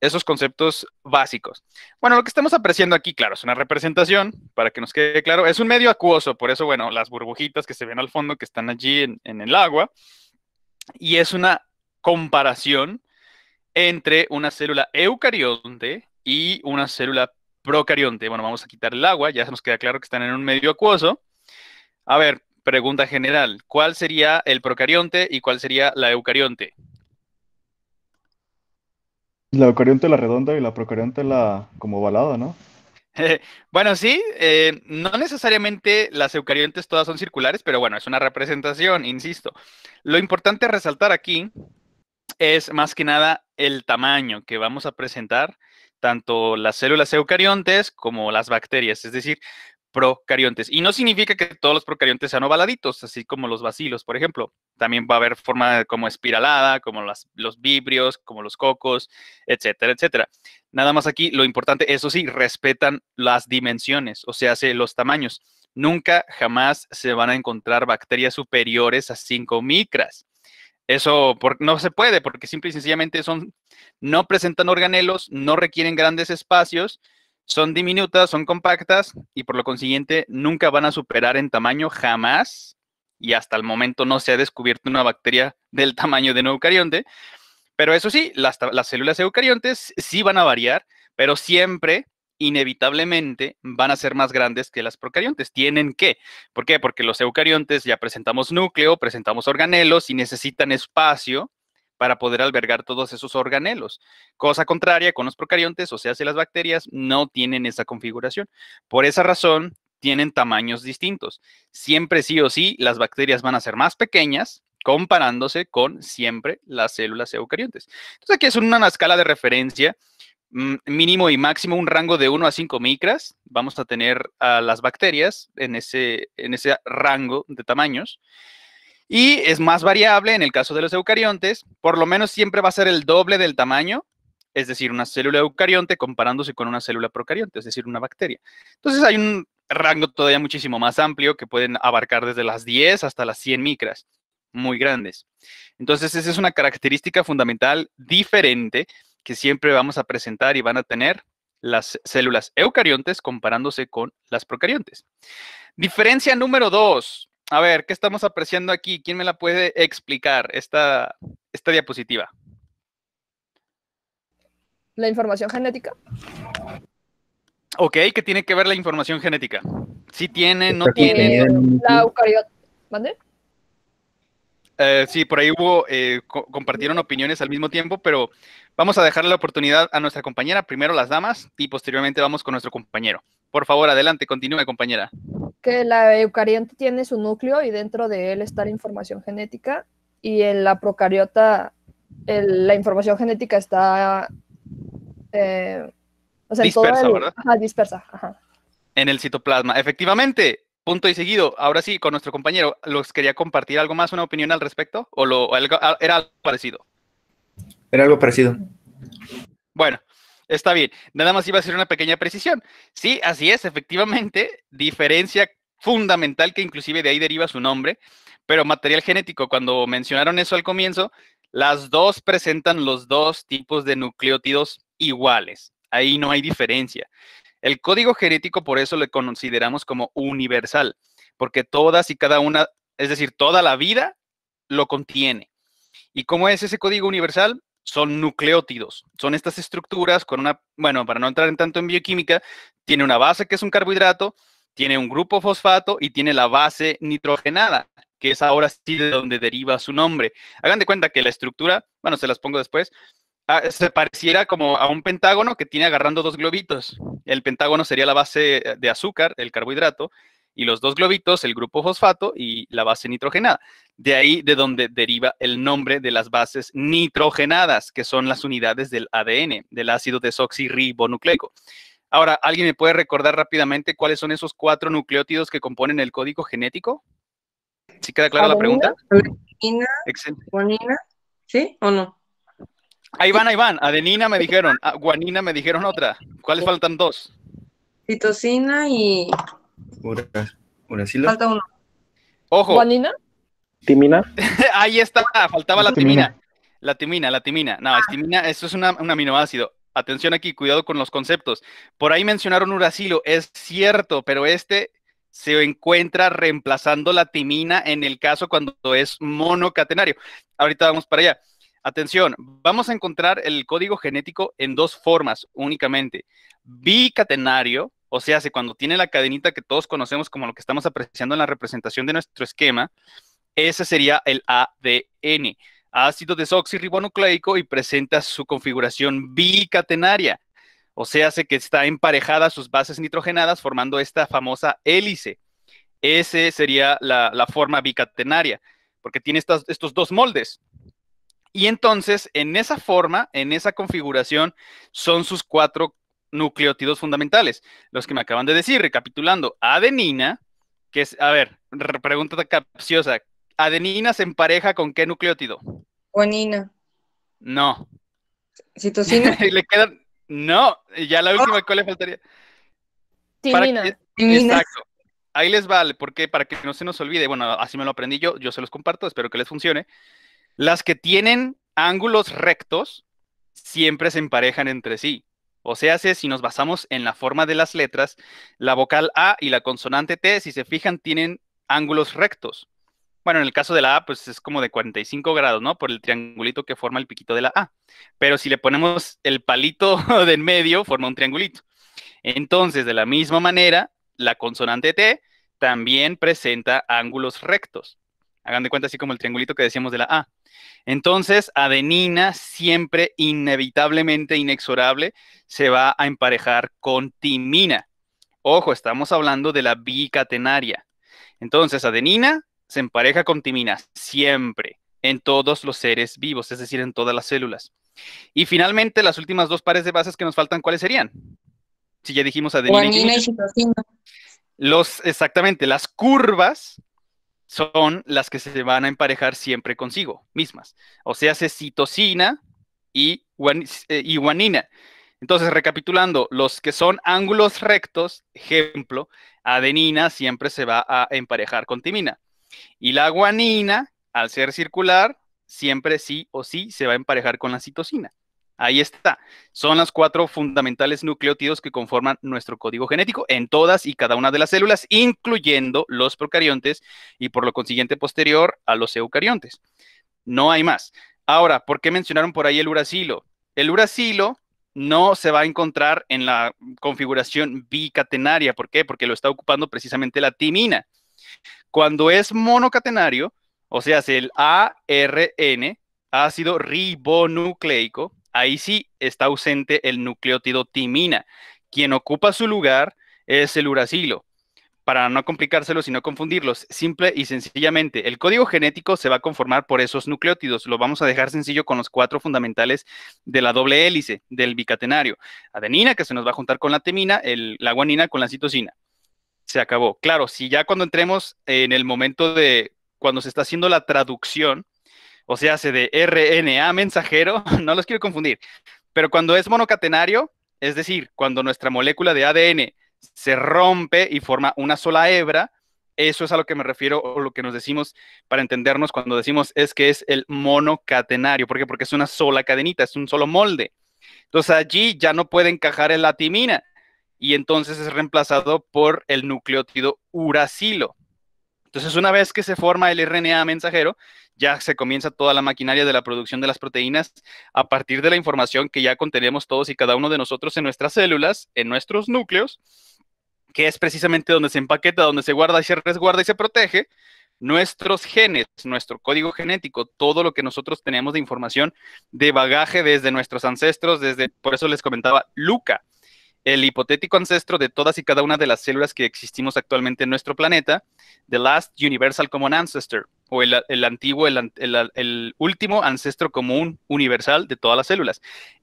esos conceptos básicos. Bueno, lo que estamos apreciando aquí, claro, es una representación, para que nos quede claro, es un medio acuoso, por eso, bueno, las burbujitas que se ven al fondo que están allí en, en el agua, y es una comparación entre una célula eucarionte y una célula procarionte. Bueno, vamos a quitar el agua, ya se nos queda claro que están en un medio acuoso. A ver, pregunta general, ¿cuál sería el procarionte y cuál sería la eucarionte? La eucarionte la redonda y la procarionte la como ovalada, ¿no? bueno, sí, eh, no necesariamente las eucariontes todas son circulares, pero bueno, es una representación, insisto. Lo importante a resaltar aquí es más que nada el tamaño que vamos a presentar tanto las células eucariontes como las bacterias, es decir, procariontes. Y no significa que todos los procariontes sean ovaladitos, así como los bacilos, por ejemplo. También va a haber forma como espiralada, como los vibrios, como los cocos, etcétera, etcétera. Nada más aquí, lo importante, eso sí, respetan las dimensiones, o sea, los tamaños. Nunca, jamás se van a encontrar bacterias superiores a 5 micras. Eso no se puede porque simple y sencillamente son, no presentan organelos, no requieren grandes espacios, son diminutas, son compactas y por lo consiguiente nunca van a superar en tamaño jamás y hasta el momento no se ha descubierto una bacteria del tamaño de un eucarionte. Pero eso sí, las, células eucariontes sí van a variar, pero siempre, inevitablemente, van a ser más grandes que las procariontes. ¿Tienen que. ¿Por qué? Porque los eucariontes ya presentamos núcleo, presentamos organelos y necesitan espacio para poder albergar todos esos organelos. Cosa contraria con los procariontes, o sea, si las bacterias no tienen esa configuración. Por esa razón, tienen tamaños distintos. Siempre sí o sí, las bacterias van a ser más pequeñas comparándose con siempre las células eucariontes. Entonces aquí es una escala de referencia mm, mínimo y máximo un rango de 1 a 5 micras. Vamos a tener a las bacterias en ese, en ese rango de tamaños. Y es más variable en el caso de los eucariontes, por lo menos siempre va a ser el doble del tamaño, es decir, una célula eucarionte comparándose con una célula procarionte, es decir, una bacteria. Entonces hay un rango todavía muchísimo más amplio que pueden abarcar desde las 10 hasta las 100 micras, muy grandes. Entonces esa es una característica fundamental diferente que siempre vamos a presentar y van a tener las células eucariontes comparándose con las procariontes. Diferencia número dos, a ver, ¿qué estamos apreciando aquí? ¿Quién me la puede explicar esta, esta diapositiva? La información genética. Ok, ¿qué tiene que ver la información genética? Si ¿Sí tiene, no tiene. La eucariota. ¿Mande? Eh, sí, por ahí hubo, eh, compartieron opiniones al mismo tiempo, pero vamos a dejarle la oportunidad a nuestra compañera, primero las damas y posteriormente vamos con nuestro compañero. Por favor, adelante, continúe, compañera la eucariota tiene su núcleo y dentro de él está la información genética y en la procariota la información genética está eh, dispersa, ¿verdad? En el citoplasma, efectivamente. Punto y seguido. Ahora sí, con nuestro compañero, ¿los quería compartir algo más, una opinión al respecto? ¿O lo, ah, era algo parecido? Era algo parecido. Bueno, está bien. Nada más iba a hacer una pequeña precisión. Sí, así es, efectivamente, diferencia fundamental que inclusive de ahí deriva su nombre, pero material genético, cuando mencionaron eso al comienzo, las dos presentan los dos tipos de nucleótidos iguales. Ahí no hay diferencia. El código genético por eso le consideramos como universal, porque todas y cada una, es decir, toda la vida lo contiene. ¿Y cómo es ese código universal? Son nucleótidos, son estas estructuras con una, bueno, para no entrar en tanto en bioquímica, tiene una base que es un carbohidrato, tiene un grupo fosfato y tiene la base nitrogenada, que es ahora sí de donde deriva su nombre. Hagan de cuenta que la estructura, bueno, se las pongo después, ah, se pareciera como a un pentágono que tiene agarrando dos globitos. El pentágono sería la base de azúcar, el carbohidrato, y los dos globitos, el grupo fosfato y la base nitrogenada. De ahí de donde deriva el nombre de las bases nitrogenadas, que son las unidades del ADN, del ácido desoxirribonucleico. Ahora, ¿alguien me puede recordar rápidamente cuáles son esos cuatro nucleótidos que componen el código genético? Si queda clara la pregunta? Adenina, guanina, ¿sí o no? Ahí van, ahí van. Adenina me dijeron, ah, guanina me dijeron otra. ¿Cuáles faltan dos? Citosina y... Uracilo. Falta uno. Ojo. ¿Guanina? ¿Timina? ahí está, faltaba la timina. La timina, la timina. No, es ah. timina, eso es una, un aminoácido atención aquí, cuidado con los conceptos. Por ahí mencionaron uracilo, es cierto, pero este se encuentra reemplazando la timina en el caso cuando es monocatenario. Ahorita vamos para allá. Atención, vamos a encontrar el código genético en dos formas únicamente. Bicatenario, o sea, cuando tiene la cadenita que todos conocemos como lo que estamos apreciando en la representación de nuestro esquema, ese sería el ADN ácido desoxirribonucleico y presenta su configuración bicatenaria, o sea, hace que está emparejada sus bases nitrogenadas formando esta famosa hélice. ese sería la, forma bicatenaria, porque tiene estos dos moldes. Y entonces, en esa forma, en esa configuración, son sus cuatro nucleótidos fundamentales, los que me acaban de decir, recapitulando, adenina, que es, a ver, pregunta capciosa, ¿Adenina se empareja con qué nucleótido? Guanina. No. ¿Citosina? No, ya la última, ¿cuál le faltaría? Timina. Exacto. Ahí les vale, porque para que no se nos olvide, bueno, así me lo aprendí yo, yo se los comparto, espero que les funcione. Las que tienen ángulos rectos siempre se emparejan entre sí. O sea, si nos basamos en la forma de las letras, la vocal A y la consonante T, si se fijan, tienen ángulos rectos. Bueno, en el caso de la A, pues es como de 45 grados, ¿no? Por el triangulito que forma el piquito de la A. Pero si le ponemos el palito de en medio, forma un triangulito. Entonces, de la misma manera, la consonante T también presenta ángulos rectos. Hagan de cuenta así como el triangulito que decíamos de la A. Entonces, adenina siempre inevitablemente, inexorable, se va a emparejar con timina. Ojo, estamos hablando de la bicatenaria. Entonces, adenina se empareja con timina siempre en todos los seres vivos, es decir, en todas las células. Y finalmente, las últimas dos pares de bases que nos faltan, ¿cuáles serían? Si ya dijimos adenina, y citocina. Los, exactamente, las curvas son las que se van a emparejar siempre consigo mismas. O sea, se citosina eh, y guanina. Entonces, recapitulando, los que son ángulos rectos, ejemplo, adenina siempre se va a emparejar con timina. Y la guanina, al ser circular, siempre sí o sí se va a emparejar con la citosina. Ahí está. Son las cuatro fundamentales nucleótidos que conforman nuestro código genético en todas y cada una de las células, incluyendo los procariontes y por lo consiguiente posterior a los eucariontes. No hay más. Ahora, ¿por qué mencionaron por ahí el uracilo? El uracilo no se va a encontrar en la configuración bicatenaria. ¿Por qué? Porque lo está ocupando precisamente la timina. Cuando es monocatenario, o sea, si el ARN, ácido ribonucleico, ahí sí está ausente el nucleótido timina. Quien ocupa su lugar es el uracilo. Para no complicárselos y no confundirlos, simple y sencillamente, el código genético se va a conformar por esos nucleótidos. Lo vamos a dejar sencillo con los cuatro fundamentales de la doble hélice del bicatenario. Adenina, que se nos va a juntar con la timina, la guanina con la citosina se acabó. Claro, si ya cuando entremos en el momento de cuando se está haciendo la traducción, o sea, hace de RNA mensajero, no los quiero confundir, pero cuando es monocatenario, es decir, cuando nuestra molécula de ADN se rompe y forma una sola hebra, eso es a lo que me refiero o lo que nos decimos para entendernos cuando decimos es que es el monocatenario. ¿Por qué? Porque es una sola cadenita, es un solo molde. Entonces allí ya no puede encajar en la timina y entonces es reemplazado por el nucleótido uracilo. Entonces, una vez que se forma el RNA mensajero, ya se comienza toda la maquinaria de la producción de las proteínas a partir de la información que ya contenemos todos y cada uno de nosotros en nuestras células, en nuestros núcleos, que es precisamente donde se empaqueta, donde se guarda y se resguarda y se protege, nuestros genes, nuestro código genético, todo lo que nosotros tenemos de información de bagaje desde nuestros ancestros, desde, por eso les comentaba Luca, el hipotético ancestro de todas y cada una de las células que existimos actualmente en nuestro planeta, The Last Universal Common Ancestor, o el, antiguo, el, el, último ancestro común universal de todas las células.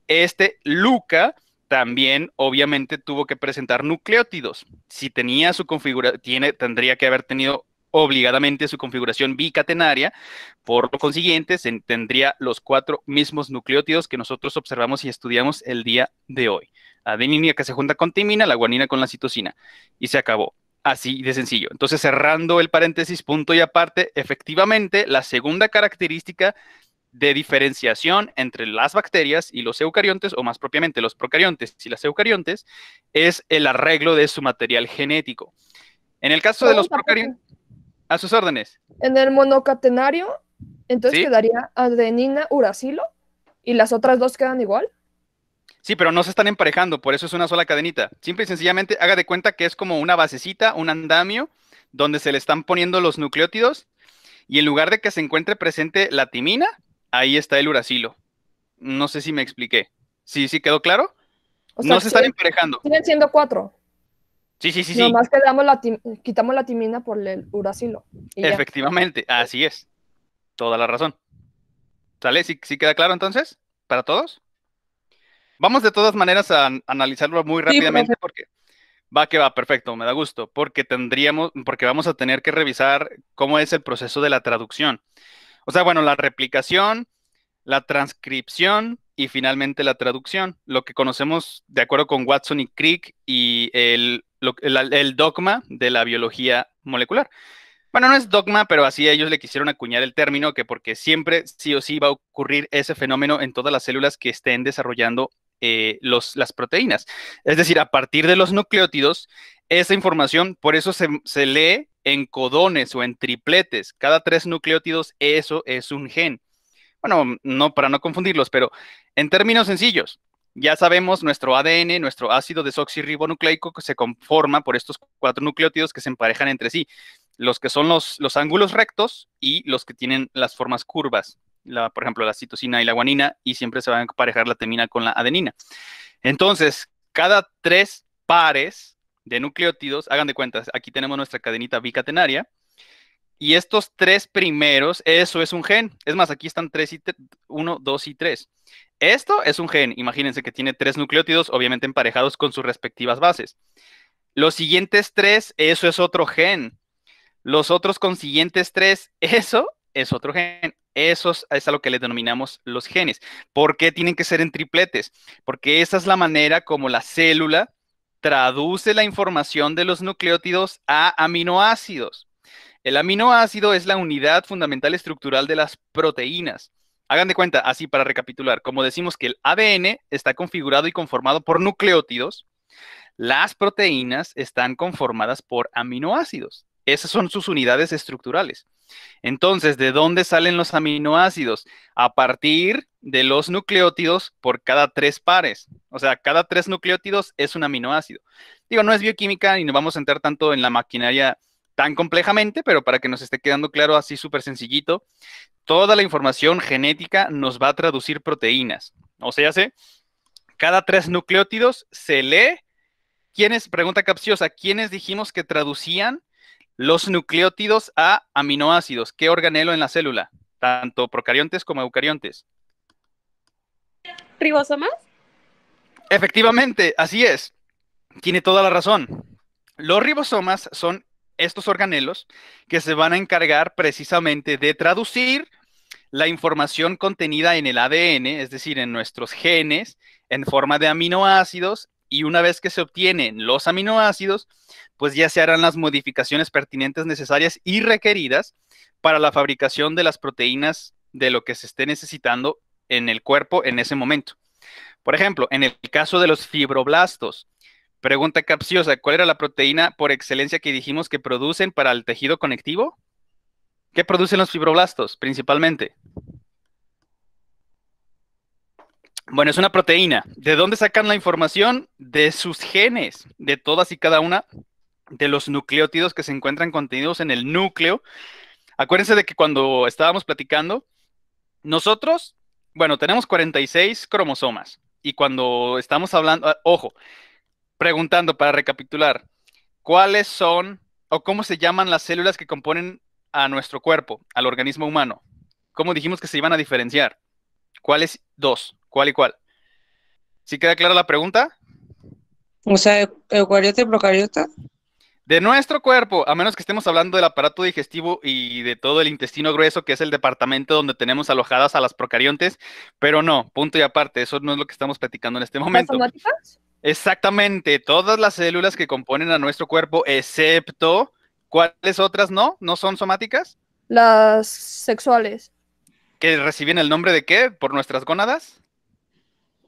Este Luca también obviamente tuvo que presentar nucleótidos. Si tenía su configuración, tendría que haber tenido obligadamente su configuración bicatenaria, por lo consiguiente se tendría los cuatro mismos nucleótidos que nosotros observamos y estudiamos el día de hoy. Adenina que se junta con timina, la guanina con la citosina y se acabó. Así de sencillo. Entonces, cerrando el paréntesis, punto y aparte, efectivamente, la segunda característica de diferenciación entre las bacterias y los eucariontes, o más propiamente los procariontes y las eucariontes, es el arreglo de su material genético. En el caso de los procariontes... A sus órdenes. En el monocatenario, entonces quedaría adenina, uracilo, y las otras dos quedan igual. Sí, pero no se están emparejando, por eso es una sola cadenita. Simple y sencillamente haga de cuenta que es como una basecita, un andamio, donde se le están poniendo los nucleótidos, y en lugar de que se encuentre presente la timina, ahí está el uracilo. No sé si me expliqué. ¿Sí, sí quedó claro? no se están emparejando. Tienen siendo cuatro. Sí, sí, sí. Nomás sí. La quitamos la timina por el uracilo. Efectivamente, así es. Toda la razón. ¿Sale? ¿Sí, queda claro entonces? ¿Para todos? Vamos de todas maneras a analizarlo muy rápidamente porque va que va, perfecto, me da gusto, porque tendríamos, porque vamos a tener que revisar cómo es el proceso de la traducción. O sea, bueno, la replicación, la transcripción, y finalmente la traducción, lo que conocemos de acuerdo con Watson y Crick y el el, dogma de la biología molecular. Bueno, no es dogma, pero así ellos le quisieron acuñar el término, que porque siempre sí o sí va a ocurrir ese fenómeno en todas las células que estén desarrollando eh, las proteínas. Es decir, a partir de los nucleótidos, esa información, por eso se, se lee en codones o en tripletes. Cada tres nucleótidos, eso es un gen bueno, no para no confundirlos, pero en términos sencillos, ya sabemos, nuestro ADN, nuestro ácido desoxirribonucleico, que se conforma por estos cuatro nucleótidos que se emparejan entre sí, los que son los, los ángulos rectos y los que tienen las formas curvas, por ejemplo, la citosina y la guanina, y siempre se van a emparejar la temina con la adenina. Entonces, cada tres pares de nucleótidos, hagan de cuenta, aquí tenemos nuestra cadenita bicatenaria, y estos tres primeros, eso es un gen. Es más, aquí están tres y uno, dos y tres. Esto es un gen. Imagínense que tiene tres nucleótidos, obviamente emparejados con sus respectivas bases. Los siguientes tres, eso es otro gen. Los otros consiguientes tres, eso es otro gen. Eso es a lo que le denominamos los genes. ¿Por qué tienen que ser en tripletes? Porque esa es la manera como la célula traduce la información de los nucleótidos a aminoácidos. El aminoácido es la unidad fundamental estructural de las proteínas. Hagan de cuenta, así para recapitular, como decimos que el ADN está configurado y conformado por nucleótidos, las proteínas están conformadas por aminoácidos. Esas son sus unidades estructurales. Entonces, ¿de dónde salen los aminoácidos? A partir de los nucleótidos por cada tres pares. O sea, cada tres nucleótidos es un aminoácido. Digo, no es bioquímica y no vamos a entrar tanto en la maquinaria tan complejamente, pero para que nos esté quedando claro así súper sencillito, toda la información genética nos va a traducir proteínas. O sea, sé, cada tres nucleótidos se lee. ¿Quiénes, pregunta capciosa, quiénes dijimos que traducían los nucleótidos a aminoácidos? ¿Qué organelo en la célula? Tanto procariontes como eucariontes. ¿Ribosomas? Efectivamente, así es. Tiene toda la razón. Los ribosomas son estos organelos que se van a encargar precisamente de traducir la información contenida en el ADN, es decir, en nuestros genes, en forma de aminoácidos, y una vez que se obtienen los aminoácidos, pues ya se harán las modificaciones pertinentes necesarias y requeridas para la fabricación de las proteínas de lo que se esté necesitando en el cuerpo en ese momento. Por ejemplo, en el caso de los fibroblastos, Pregunta capciosa, ¿cuál era la proteína por excelencia que dijimos que producen para el tejido conectivo? ¿Qué producen los fibroblastos principalmente? Bueno, es una proteína. ¿De dónde sacan la información? De sus genes, de todas y cada una de los nucleótidos que se encuentran contenidos en el núcleo. Acuérdense de que cuando estábamos platicando, nosotros, bueno, tenemos 46 cromosomas. Y cuando estamos hablando, ah, ojo, preguntando para recapitular, ¿cuáles son o cómo se llaman las células que componen a nuestro cuerpo, al organismo humano? ¿Cómo dijimos que se iban a diferenciar? ¿Cuáles dos? ¿Cuál y cuál? ¿Sí queda clara la pregunta? O sea, ¿e-, eucariota y procariota. De nuestro cuerpo, a menos que estemos hablando del aparato digestivo y de todo el intestino grueso, que es el departamento donde tenemos alojadas a las procariontes, pero no, punto y aparte, eso no es lo que estamos platicando en este momento. Exactamente, todas las células que componen a nuestro cuerpo, excepto, ¿cuáles otras no? ¿No son somáticas? Las sexuales. ¿Que reciben el nombre de qué? ¿Por nuestras gónadas?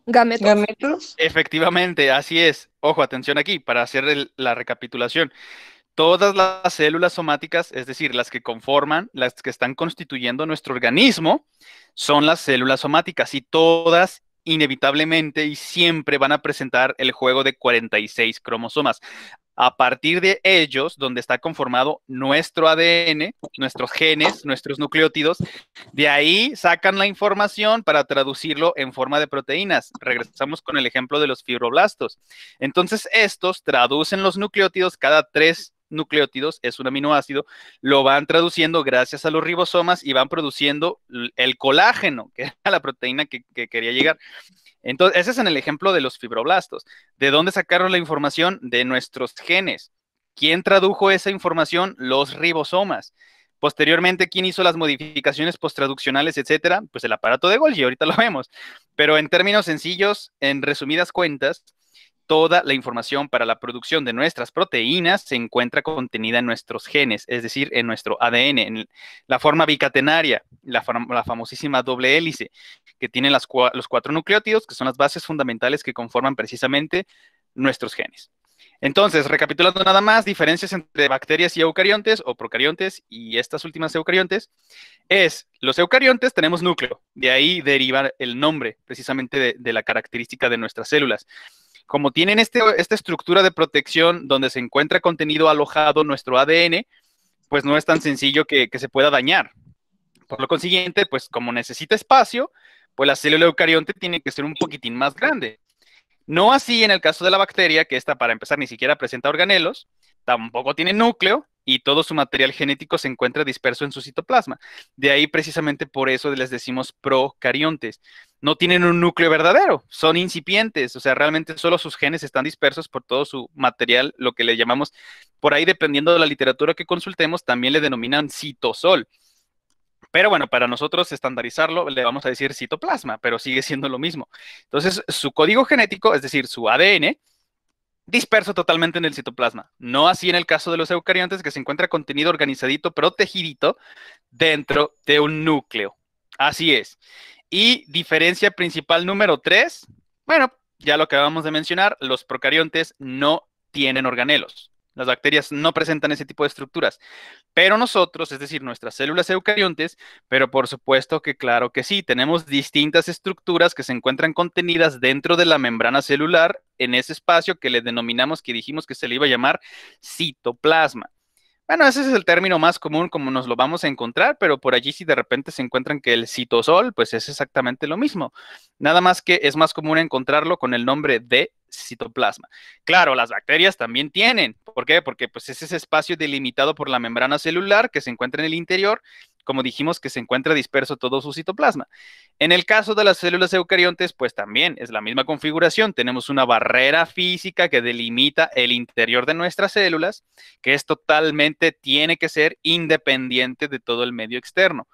Gametos. Efectivamente, así es. Ojo, atención aquí, para hacer la recapitulación. Todas las células somáticas, es decir, las que conforman, las que están constituyendo nuestro organismo, son las células somáticas y todas inevitablemente y siempre van a presentar el juego de 46 cromosomas. A partir de ellos, donde está conformado nuestro ADN, nuestros genes, nuestros nucleótidos, de ahí sacan la información para traducirlo en forma de proteínas. Regresamos con el ejemplo de los fibroblastos. Entonces, estos traducen los nucleótidos cada tres nucleótidos, es un aminoácido, lo van traduciendo gracias a los ribosomas y van produciendo el colágeno, que era la proteína que, quería llegar. Entonces, ese es en el ejemplo de los fibroblastos. ¿De dónde sacaron la información? De nuestros genes. ¿Quién tradujo esa información? Los ribosomas. Posteriormente, ¿quién hizo las modificaciones postraduccionales, etcétera? Pues el aparato de Golgi, ahorita lo vemos. Pero en términos sencillos, en resumidas cuentas, toda la información para la producción de nuestras proteínas se encuentra contenida en nuestros genes, es decir, en nuestro ADN, en la forma bicatenaria, la, famosísima doble hélice, que tiene los cuatro nucleótidos, que son las bases fundamentales que conforman precisamente nuestros genes. Entonces, recapitulando nada más, diferencias entre bacterias y eucariontes o procariontes y estas últimas eucariontes es, los eucariontes tenemos núcleo, de ahí deriva el nombre precisamente de la característica de nuestras células. Como tienen este, esta estructura de protección donde se encuentra contenido alojado nuestro ADN, pues no es tan sencillo que, que se pueda dañar. Por lo consiguiente, pues como necesita espacio, pues la célula eucarionte tiene que ser un poquitín más grande. No así en el caso de la bacteria, que esta para empezar ni siquiera presenta organelos, tampoco tiene núcleo, y todo su material genético se encuentra disperso en su citoplasma. De ahí precisamente por eso les decimos procariontes. No tienen un núcleo verdadero, son incipientes, o sea, realmente solo sus genes están dispersos por todo su material, lo que le llamamos, por ahí dependiendo de la literatura que consultemos, también le denominan citosol. Pero bueno, para nosotros estandarizarlo le vamos a decir citoplasma, pero sigue siendo lo mismo. Entonces, su código genético, es decir, su ADN, disperso totalmente en el citoplasma. No así en el caso de los eucariontes, que se encuentra contenido organizadito, protegidito, dentro de un núcleo. Así es. Y diferencia principal número tres, bueno, ya lo acabamos de mencionar, los procariontes no tienen organelos. Las bacterias no presentan ese tipo de estructuras. Pero nosotros, es decir, nuestras células eucariontes, pero por supuesto que claro que sí, tenemos distintas estructuras que se encuentran contenidas dentro de la membrana celular en ese espacio que le denominamos, que dijimos que se le iba a llamar citoplasma. Bueno, ese es el término más común como nos lo vamos a encontrar, pero por allí si de repente se encuentran que el citosol, pues es exactamente lo mismo. Nada más que es más común encontrarlo con el nombre de citoplasma. Claro, las bacterias también tienen. ¿Por qué? Porque pues, es ese espacio delimitado por la membrana celular que se encuentra en el interior, como dijimos, que se encuentra disperso todo su citoplasma. En el caso de las células eucariontes, pues también es la misma configuración. Tenemos una barrera física que delimita el interior de nuestras células, que es totalmente, tiene que ser independiente de todo el medio externo.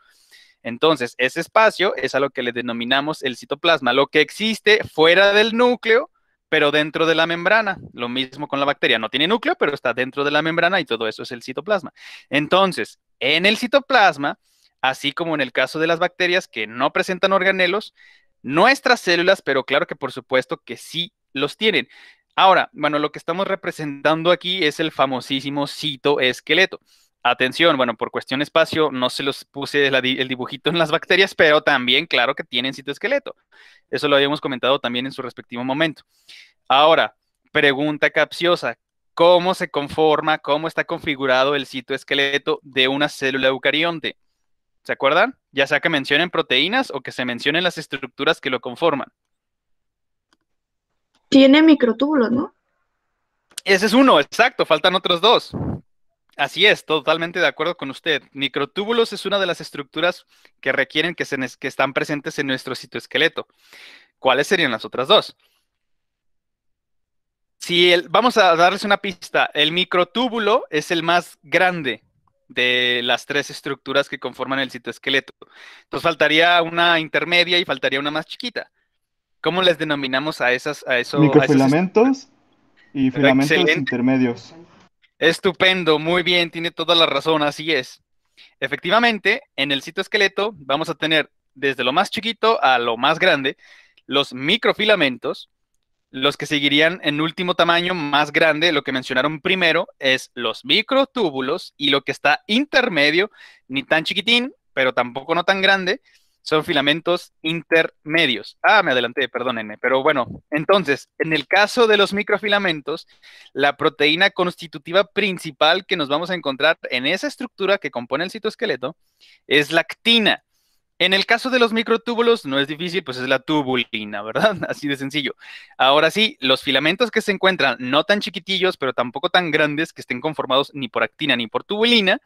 Entonces, ese espacio es a lo que le denominamos el citoplasma, lo que existe fuera del núcleo pero dentro de la membrana. Lo mismo con la bacteria, no tiene núcleo, pero está dentro de la membrana y todo eso es el citoplasma. Entonces, en el citoplasma, así como en el caso de las bacterias que no presentan organelos, nuestras células, pero claro que por supuesto que sí los tienen. Ahora, bueno, lo que estamos representando aquí es el famosísimo citoesqueleto. Atención, bueno, por cuestión de espacio no se los puse el, dibujito en las bacterias, pero también, claro que tienen citoesqueleto. Eso lo habíamos comentado también en su respectivo momento. Ahora, pregunta capciosa, ¿cómo se conforma, cómo está configurado el citoesqueleto de una célula eucarionte? ¿Se acuerdan? Ya sea que mencionen proteínas o que se mencionen las estructuras que lo conforman. Tiene microtúbulos, ¿no? Ese es uno, exacto, faltan otros dos. Así es, totalmente de acuerdo con usted. Microtúbulos es una de las estructuras que requieren que, se, están presentes en nuestro citoesqueleto. ¿Cuáles serían las otras dos? Si vamos a darles una pista, el microtúbulo es el más grande de las tres estructuras que conforman el citoesqueleto. Entonces faltaría una intermedia y faltaría una más chiquita. ¿Cómo les denominamos a esas a esos microfilamentos y filamentos intermedios? Estupendo, muy bien, tiene toda la razón, así es. Efectivamente, en el citoesqueleto vamos a tener desde lo más chiquito a lo más grande los microfilamentos, los que seguirían en último tamaño más grande, lo que mencionaron primero, es los microtúbulos y lo que está intermedio, ni tan chiquitín, pero tampoco no tan grande, son filamentos intermedios. Ah, me adelanté, perdónenme, pero bueno, entonces, en el caso de los microfilamentos, la proteína constitutiva principal que nos vamos a encontrar en esa estructura que compone el citoesqueleto es la actina. En el caso de los microtúbulos no es difícil, pues es la tubulina, ¿verdad? Así de sencillo. Ahora sí, los filamentos que se encuentran no tan chiquitillos, pero tampoco tan grandes que estén conformados ni por actina ni por tubulina,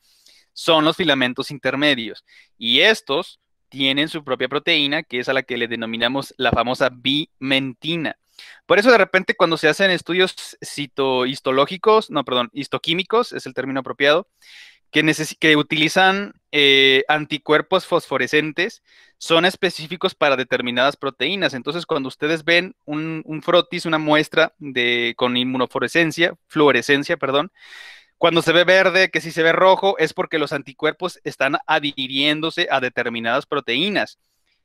son los filamentos intermedios. Y estos tienen su propia proteína, que es a la que le denominamos la famosa bimentina. Por eso de repente cuando se hacen estudios citohistológicos, no, perdón, histoquímicos es el término apropiado, que, que utilizan eh, anticuerpos fosforescentes, son específicos para determinadas proteínas. Entonces cuando ustedes ven un, un frotis, una muestra de, con inmunofluorescencia, fluorescencia, perdón, cuando se ve verde, que si se ve rojo, es porque los anticuerpos están adhiriéndose a determinadas proteínas.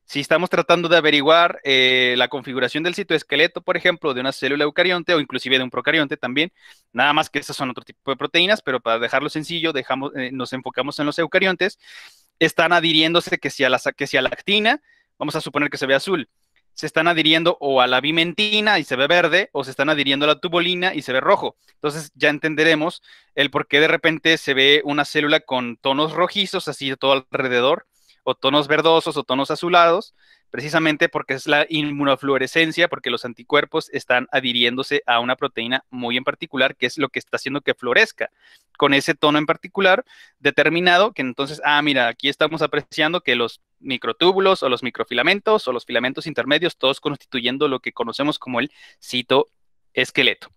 Si estamos tratando de averiguar eh, la configuración del citoesqueleto, por ejemplo, de una célula eucarionte o inclusive de un procarionte también, nada más que esas son otro tipo de proteínas, pero para dejarlo sencillo, dejamos, eh, nos enfocamos en los eucariontes, están adhiriéndose que si, a la, que si a la actina, vamos a suponer que se ve azul, se están adhiriendo o a la bimentina y se ve verde, o se están adhiriendo a la tubolina y se ve rojo. Entonces ya entenderemos el por qué de repente se ve una célula con tonos rojizos así de todo alrededor, o tonos verdosos o tonos azulados, precisamente porque es la inmunofluorescencia, porque los anticuerpos están adhiriéndose a una proteína muy en particular, que es lo que está haciendo que florezca, con ese tono en particular determinado, que entonces, ah, mira, aquí estamos apreciando que los microtúbulos o los microfilamentos o los filamentos intermedios, todos constituyendo lo que conocemos como el citoesqueleto.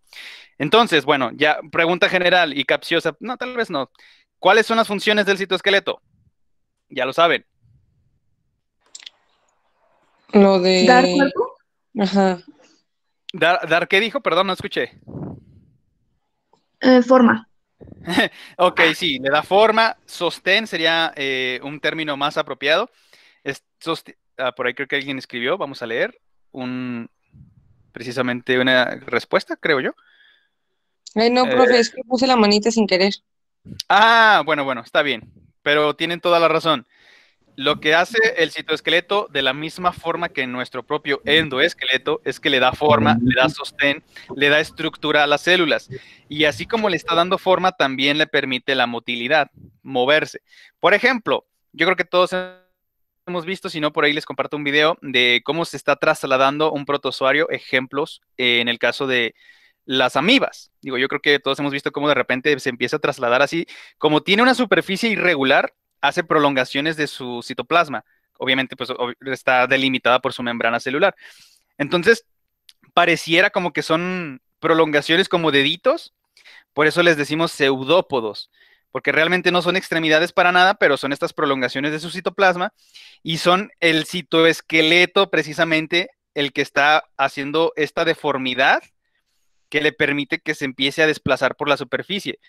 Entonces, bueno, ya pregunta general y capciosa, no, tal vez no. ¿Cuáles son las funciones del citoesqueleto? Ya lo saben. Lo de... Dar Dar, qué dijo, perdón, no escuché. Eh, forma. ok, sí, le da forma. Sostén sería eh, un término más apropiado. Ah, por ahí creo que alguien escribió, vamos a leer un, precisamente una respuesta, creo yo. Ay, eh, no, eh, profe, es que puse la manita sin querer. Ah, bueno, bueno, está bien, pero tienen toda la razón. Lo que hace el citoesqueleto de la misma forma que nuestro propio endoesqueleto es que le da forma, le da sostén, le da estructura a las células. Y así como le está dando forma, también le permite la motilidad, moverse. Por ejemplo, yo creo que todos hemos visto, si no, por ahí les comparto un video de cómo se está trasladando un protozoario, ejemplos eh, en el caso de las amibas. Digo, yo creo que todos hemos visto cómo de repente se empieza a trasladar así, como tiene una superficie irregular, hace prolongaciones de su citoplasma. Obviamente, pues está delimitada por su membrana celular. Entonces, pareciera como que son prolongaciones como deditos, por eso les decimos pseudópodos porque realmente no son extremidades para nada, pero son estas prolongaciones de su citoplasma y son el citoesqueleto precisamente el que está haciendo esta deformidad que le permite que se empiece a desplazar por la superficie.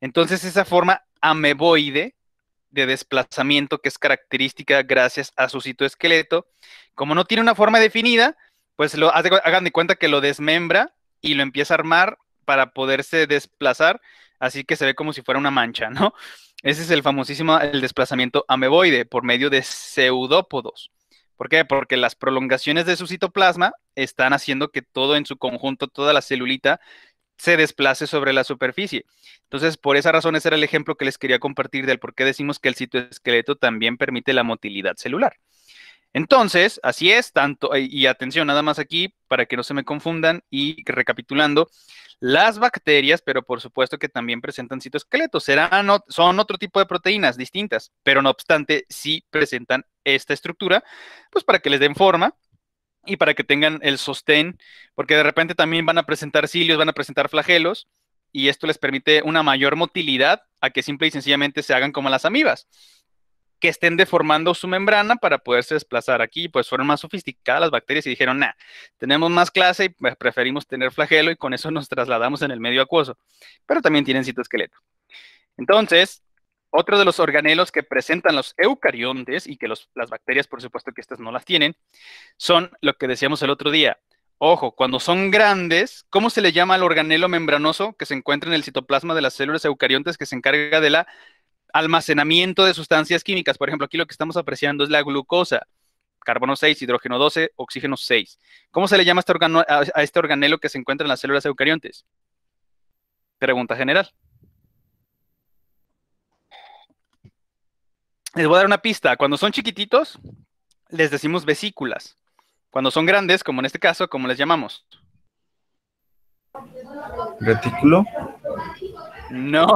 Entonces esa forma ameboide de desplazamiento que es característica gracias a su citoesqueleto, como no tiene una forma definida, pues lo, hagan de cuenta que lo desmembra y lo empieza a armar para poderse desplazar así que se ve como si fuera una mancha, ¿no? Ese es el famosísimo el desplazamiento ameboide por medio de pseudópodos. ¿Por qué? Porque las prolongaciones de su citoplasma están haciendo que todo en su conjunto, toda la celulita, se desplace sobre la superficie. Entonces, por esa razón, ese era el ejemplo que les quería compartir del por qué decimos que el citoesqueleto también permite la motilidad celular. Entonces, así es, tanto, y atención, nada más aquí para que no se me confundan y recapitulando, las bacterias, pero por supuesto que también presentan citoesqueletos. Serán, son otro tipo de proteínas distintas, pero no obstante, sí presentan esta estructura, pues para que les den forma y para que tengan el sostén, porque de repente también van a presentar cilios, van a presentar flagelos, y esto les permite una mayor motilidad a que simple y sencillamente se hagan como las amibas que estén deformando su membrana para poderse desplazar aquí, pues fueron más sofisticadas las bacterias y dijeron, nah, tenemos más clase y pues, preferimos tener flagelo y con eso nos trasladamos en el medio acuoso, pero también tienen citoesqueleto. Entonces, otro de los organelos que presentan los eucariontes y que las bacterias, por supuesto que estas no las tienen, son lo que decíamos el otro día. Ojo, cuando son grandes, ¿cómo se le llama al organelo membranoso que se encuentra en el citoplasma de las células eucariontes que se encarga de la almacenamiento de sustancias químicas. Por ejemplo, aquí lo que estamos apreciando es la glucosa, carbono 6, hidrógeno 12, oxígeno 6. ¿Cómo se le llama este a, este organelo que se encuentra en las células eucariontes? Pregunta general. Les voy a dar una pista. Cuando son chiquititos, les decimos vesículas. Cuando son grandes, como en este caso, ¿cómo les llamamos? ¿Retículo? No,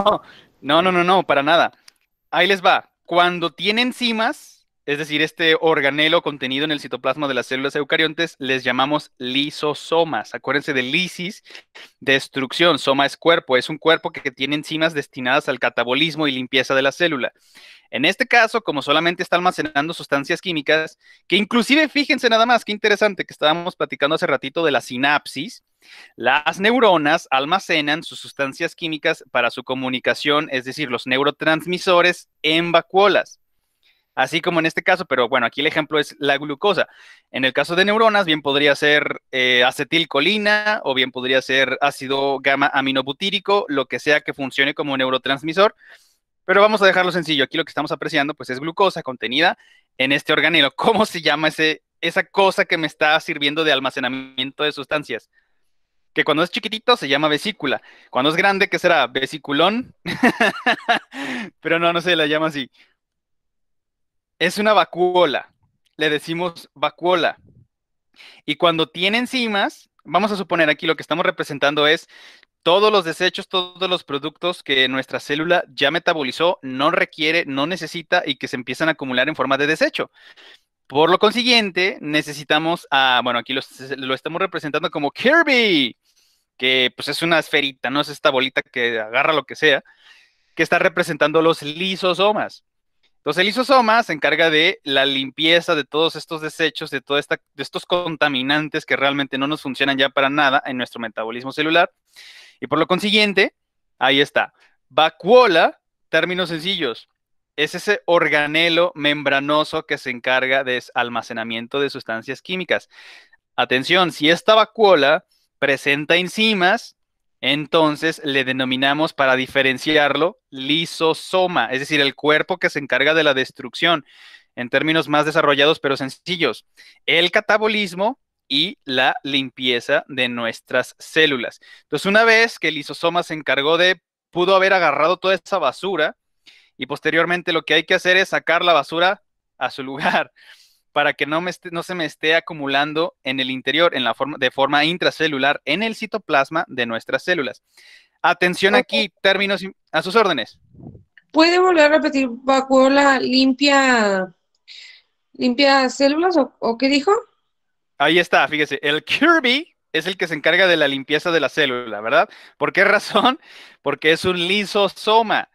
no, no, no, no, para nada ahí les va. Cuando tiene enzimas, es decir, este organelo contenido en el citoplasma de las células eucariontes, les llamamos lisosomas. Acuérdense de lisis, destrucción. Soma es cuerpo, es un cuerpo que tiene enzimas destinadas al catabolismo y limpieza de la célula. En este caso, como solamente está almacenando sustancias químicas, que inclusive, fíjense nada más, qué interesante que estábamos platicando hace ratito de la sinapsis, las neuronas almacenan sus sustancias químicas para su comunicación, es decir, los neurotransmisores en vacuolas. Así como en este caso, pero bueno, aquí el ejemplo es la glucosa. En el caso de neuronas, bien podría ser eh, acetilcolina o bien podría ser ácido gamma aminobutírico, lo que sea que funcione como neurotransmisor. Pero vamos a dejarlo sencillo. Aquí lo que estamos apreciando pues es glucosa contenida en este organelo. ¿Cómo se llama esa cosa que me está sirviendo de almacenamiento de sustancias? que cuando es chiquitito se llama vesícula. Cuando es grande, ¿qué será? Vesiculón. Pero no, no se la llama así. Es una vacuola. Le decimos vacuola. Y cuando tiene enzimas, vamos a suponer aquí lo que estamos representando es todos los desechos, todos los productos que nuestra célula ya metabolizó, no requiere, no necesita y que se empiezan a acumular en forma de desecho. Por lo consiguiente, necesitamos a, bueno, aquí lo estamos representando como Kirby que pues es una esferita, ¿no? Es esta bolita que agarra lo que sea, que está representando los lisosomas. Entonces el lisosoma se encarga de la limpieza de todos estos desechos, de, todos estos contaminantes que realmente no nos funcionan ya para nada en nuestro metabolismo celular. Y por lo consiguiente, ahí está. Vacuola, términos sencillos, es ese organelo membranoso que se encarga de almacenamiento de sustancias químicas. Atención, si esta vacuola presenta enzimas, entonces le denominamos para diferenciarlo lisosoma, es decir, el cuerpo que se encarga de la destrucción, en términos más desarrollados pero sencillos. El catabolismo y la limpieza de nuestras células. Entonces, una vez que el lisosoma se encargó de, pudo haber agarrado toda esa basura y posteriormente lo que hay que hacer es sacar la basura a su lugar para que no, me no se me esté acumulando en el interior, en la forma, de forma intracelular, en el citoplasma de nuestras células. Atención aquí, términos a sus órdenes. ¿Puede volver a repetir vacuola limpia, limpia células o, o qué dijo? Ahí está, fíjese, el Kirby es el que se encarga de la limpieza de la célula, ¿verdad? ¿Por qué razón? Porque es un lisosoma.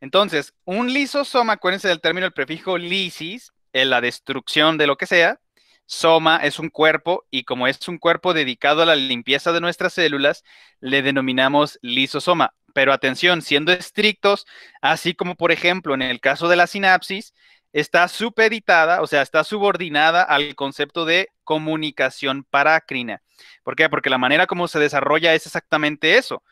Entonces, un lisosoma, acuérdense del término, el prefijo lisis, en la destrucción de lo que sea, Soma es un cuerpo y como es un cuerpo dedicado a la limpieza de nuestras células, le denominamos lisosoma. Pero atención, siendo estrictos, así como por ejemplo en el caso de la sinapsis, está supeditada, o sea, está subordinada al concepto de comunicación parácrina. ¿Por qué? Porque la manera como se desarrolla es exactamente eso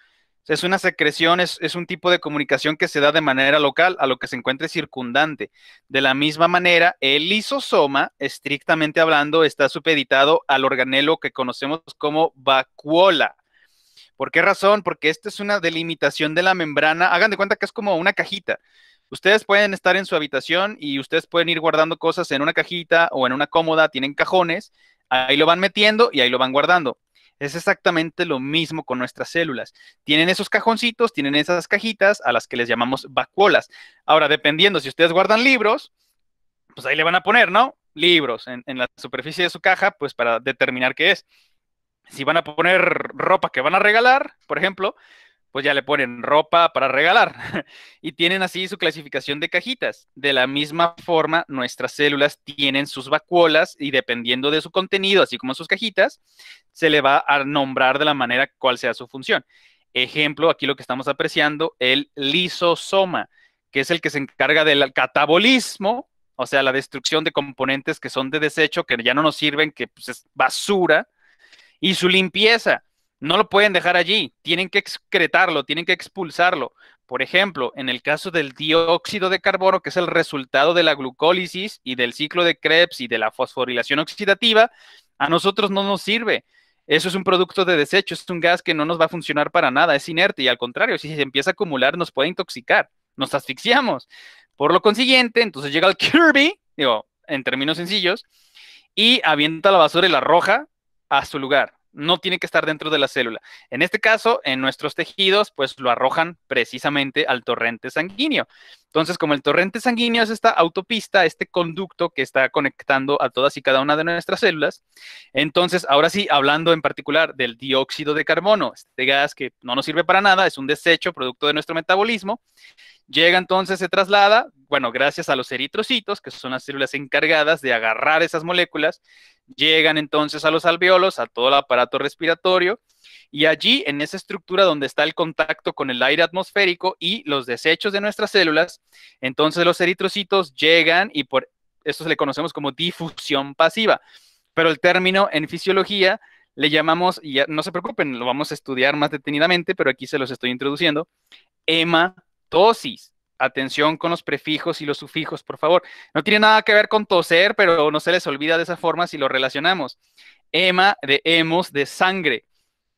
es una secreción, es, un tipo de comunicación que se da de manera local a lo que se encuentre circundante. De la misma manera, el lisosoma, estrictamente hablando, está supeditado al organelo que conocemos como vacuola. ¿Por qué razón? Porque esta es una delimitación de la membrana. Hagan de cuenta que es como una cajita. Ustedes pueden estar en su habitación y ustedes pueden ir guardando cosas en una cajita o en una cómoda, tienen cajones, ahí lo van metiendo y ahí lo van guardando. Es exactamente lo mismo con nuestras células. Tienen esos cajoncitos, tienen esas cajitas a las que les llamamos vacuolas. Ahora, dependiendo si ustedes guardan libros, pues ahí le van a poner, ¿no? Libros en, en la superficie de su caja, pues para determinar qué es. Si van a poner ropa que van a regalar, por ejemplo, pues ya le ponen ropa para regalar. y tienen así su clasificación de cajitas. De la misma forma, nuestras células tienen sus vacuolas y dependiendo de su contenido, así como sus cajitas, se le va a nombrar de la manera cual sea su función. Ejemplo, aquí lo que estamos apreciando, el lisosoma, que es el que se encarga del catabolismo, o sea, la destrucción de componentes que son de desecho, que ya no nos sirven, que pues, es basura, y su limpieza no lo pueden dejar allí, tienen que excretarlo, tienen que expulsarlo. Por ejemplo, en el caso del dióxido de carbono, que es el resultado de la glucólisis y del ciclo de Krebs y de la fosforilación oxidativa, a nosotros no nos sirve. Eso es un producto de desecho, es un gas que no nos va a funcionar para nada, es inerte y al contrario, si se empieza a acumular nos puede intoxicar, nos asfixiamos. Por lo consiguiente, entonces llega el Kirby, digo, en términos sencillos, y avienta la basura y la roja a su lugar no tiene que estar dentro de la célula. En este caso, en nuestros tejidos, pues lo arrojan precisamente al torrente sanguíneo. Entonces, como el torrente sanguíneo es esta autopista, este conducto que está conectando a todas y cada una de nuestras células, entonces, ahora sí, hablando en particular del dióxido de carbono, este gas que no nos sirve para nada, es un desecho producto de nuestro metabolismo, llega entonces, se traslada, bueno, gracias a los eritrocitos, que son las células encargadas de agarrar esas moléculas, llegan entonces a los alveolos, a todo el aparato respiratorio, y allí, en esa estructura donde está el contacto con el aire atmosférico y los desechos de nuestras células, entonces los eritrocitos llegan y por eso se le conocemos como difusión pasiva. Pero el término en fisiología le llamamos, y no se preocupen, lo vamos a estudiar más detenidamente, pero aquí se los estoy introduciendo, hematosis. Atención con los prefijos y los sufijos, por favor. No tiene nada que ver con toser, pero no se les olvida de esa forma si lo relacionamos. Hema de hemos de sangre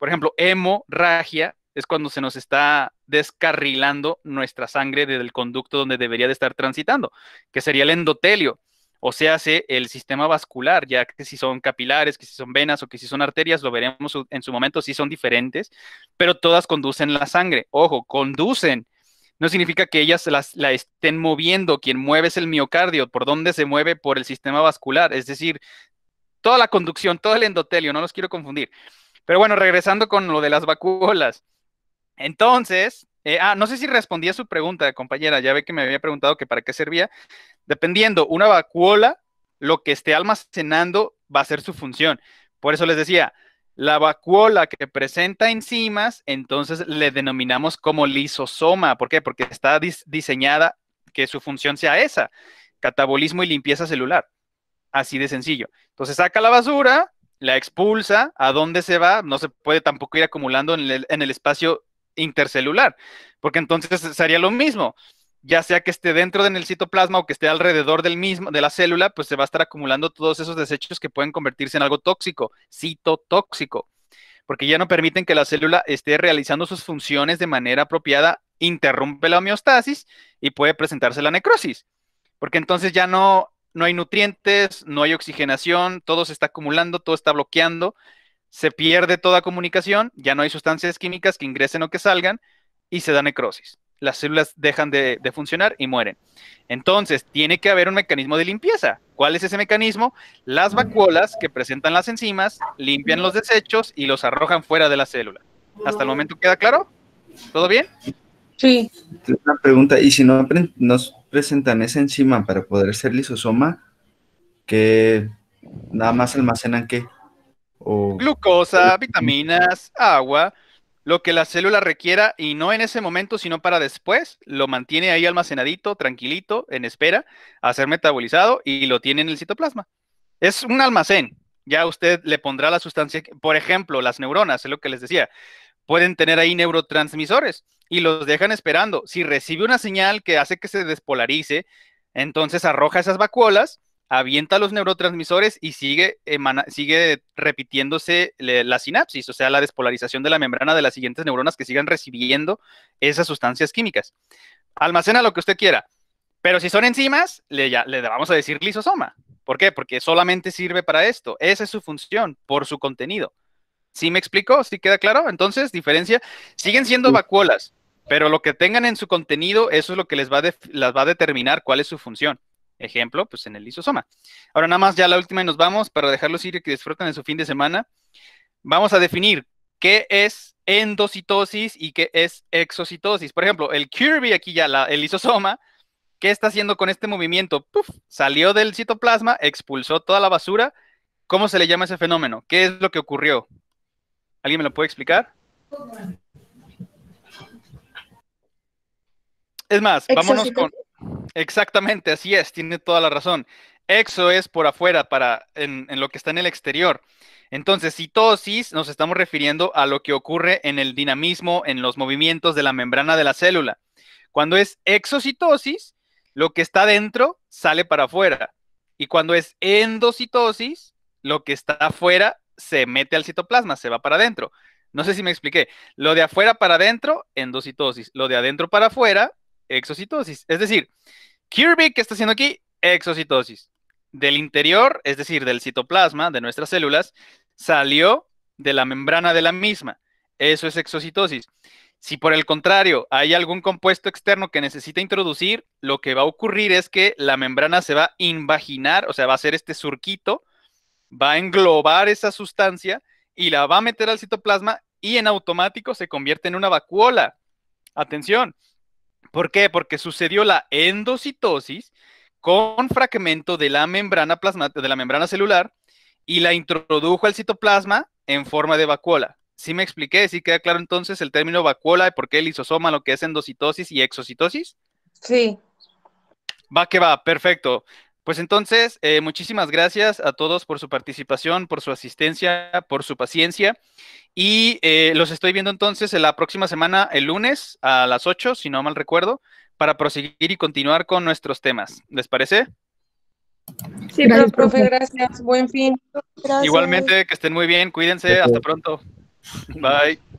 por ejemplo, hemorragia es cuando se nos está descarrilando nuestra sangre desde el conducto donde debería de estar transitando, que sería el endotelio, o sea, el sistema vascular, ya que si son capilares, que si son venas o que si son arterias, lo veremos en su momento, si son diferentes, pero todas conducen la sangre. Ojo, conducen. No significa que ellas las, la estén moviendo, quien mueve es el miocardio, por dónde se mueve por el sistema vascular, es decir, toda la conducción, todo el endotelio, no los quiero confundir. Pero bueno, regresando con lo de las vacuolas. Entonces, eh, ah, no sé si respondí a su pregunta, compañera. Ya ve que me había preguntado que para qué servía. Dependiendo, una vacuola, lo que esté almacenando va a ser su función. Por eso les decía, la vacuola que presenta enzimas, entonces le denominamos como lisosoma. ¿Por qué? Porque está diseñada que su función sea esa, catabolismo y limpieza celular. Así de sencillo. Entonces saca la basura, la expulsa, ¿a dónde se va? No se puede tampoco ir acumulando en el, en el espacio intercelular, porque entonces sería lo mismo ya sea que esté dentro del citoplasma o que esté alrededor del mismo, de la célula, pues se va a estar acumulando todos esos desechos que pueden convertirse en algo tóxico, citotóxico, porque ya no permiten que la célula esté realizando sus funciones de manera apropiada, interrumpe la homeostasis y puede presentarse la necrosis, porque entonces ya no no hay nutrientes, no hay oxigenación, todo se está acumulando, todo está bloqueando, se pierde toda comunicación, ya no hay sustancias químicas que ingresen o que salgan y se da necrosis. Las células dejan de, funcionar y mueren. Entonces, tiene que haber un mecanismo de limpieza. ¿Cuál es ese mecanismo? Las vacuolas que presentan las enzimas limpian los desechos y los arrojan fuera de la célula. ¿Hasta el momento queda claro? ¿Todo bien? Sí. Una pregunta, ¿y si no, no presentan esa enzima para poder ser lisosoma que nada más almacenan que O... Glucosa, vitaminas, agua, lo que la célula requiera y no en ese momento, sino para después, lo mantiene ahí almacenadito, tranquilito, en espera a ser metabolizado y lo tiene en el citoplasma. Es un almacén. Ya usted le pondrá la sustancia, por ejemplo, las neuronas, es lo que les decía, pueden tener ahí neurotransmisores y los dejan esperando. Si recibe una señal que hace que se despolarice, entonces arroja esas vacuolas, avienta los neurotransmisores y sigue, sigue repitiéndose la sinapsis, o sea, la despolarización de la membrana de las siguientes neuronas que sigan recibiendo esas sustancias químicas. Almacena lo que usted quiera, pero si son enzimas, le, ya, le vamos a decir lisosoma. ¿Por qué? Porque solamente sirve para esto. Esa es su función, por su contenido. ¿Sí me explico? ¿Sí queda claro? Entonces, diferencia. Siguen siendo vacuolas, pero lo que tengan en su contenido, eso es lo que les va a, las va a determinar cuál es su función. Ejemplo, pues en el lisosoma. Ahora nada más ya la última y nos vamos para dejarlos ir y que disfruten de su fin de semana. Vamos a definir qué es endocitosis y qué es exocitosis. Por ejemplo, el Kirby aquí ya, la, el lisosoma, ¿qué está haciendo con este movimiento? Puf, salió del citoplasma, expulsó toda la basura. ¿Cómo se le llama ese fenómeno? ¿Qué es lo que ocurrió? ¿Alguien me lo puede explicar? Es más, vámonos con... Exactamente, así es, tiene toda la razón. Exo es por afuera, para en, lo que está en el exterior. Entonces, citosis nos estamos refiriendo a lo que ocurre en el dinamismo, en los movimientos de la membrana de la célula. Cuando es exocitosis, lo que está dentro sale para afuera. Y cuando es endocitosis, lo que está afuera se mete al citoplasma, se va para adentro. No sé si me expliqué. Lo de afuera para adentro, endocitosis. Lo de adentro para afuera, exocitosis. Es decir, Kirby, ¿qué está haciendo aquí? Exocitosis. Del interior, es decir, del citoplasma de nuestras células, salió de la membrana de la misma. Eso es exocitosis. Si por el contrario hay algún compuesto externo que necesita introducir, lo que va a ocurrir es que la membrana se va a invaginar, o sea, va a hacer este surquito, va a englobar esa sustancia y la va a meter al citoplasma y en automático se convierte en una vacuola. Atención, ¿Por qué? Porque sucedió la endocitosis con fragmento de la membrana, plasmática, de la membrana celular y la introdujo al citoplasma en forma de vacuola. ¿Sí me expliqué? ¿Sí queda claro entonces el término vacuola y por qué el isosoma, lo que es endocitosis y exocitosis? Sí. Va que va, perfecto. Pues entonces, eh, muchísimas gracias a todos por su participación, por su asistencia, por su paciencia. Y eh, los estoy viendo entonces en la próxima semana, el lunes, a las 8, si no mal recuerdo, para proseguir y continuar con nuestros temas. ¿Les parece? Sí, gracias, profe, gracias. Buen fin. Igualmente, que estén muy bien, cuídense, hasta pronto. Bye.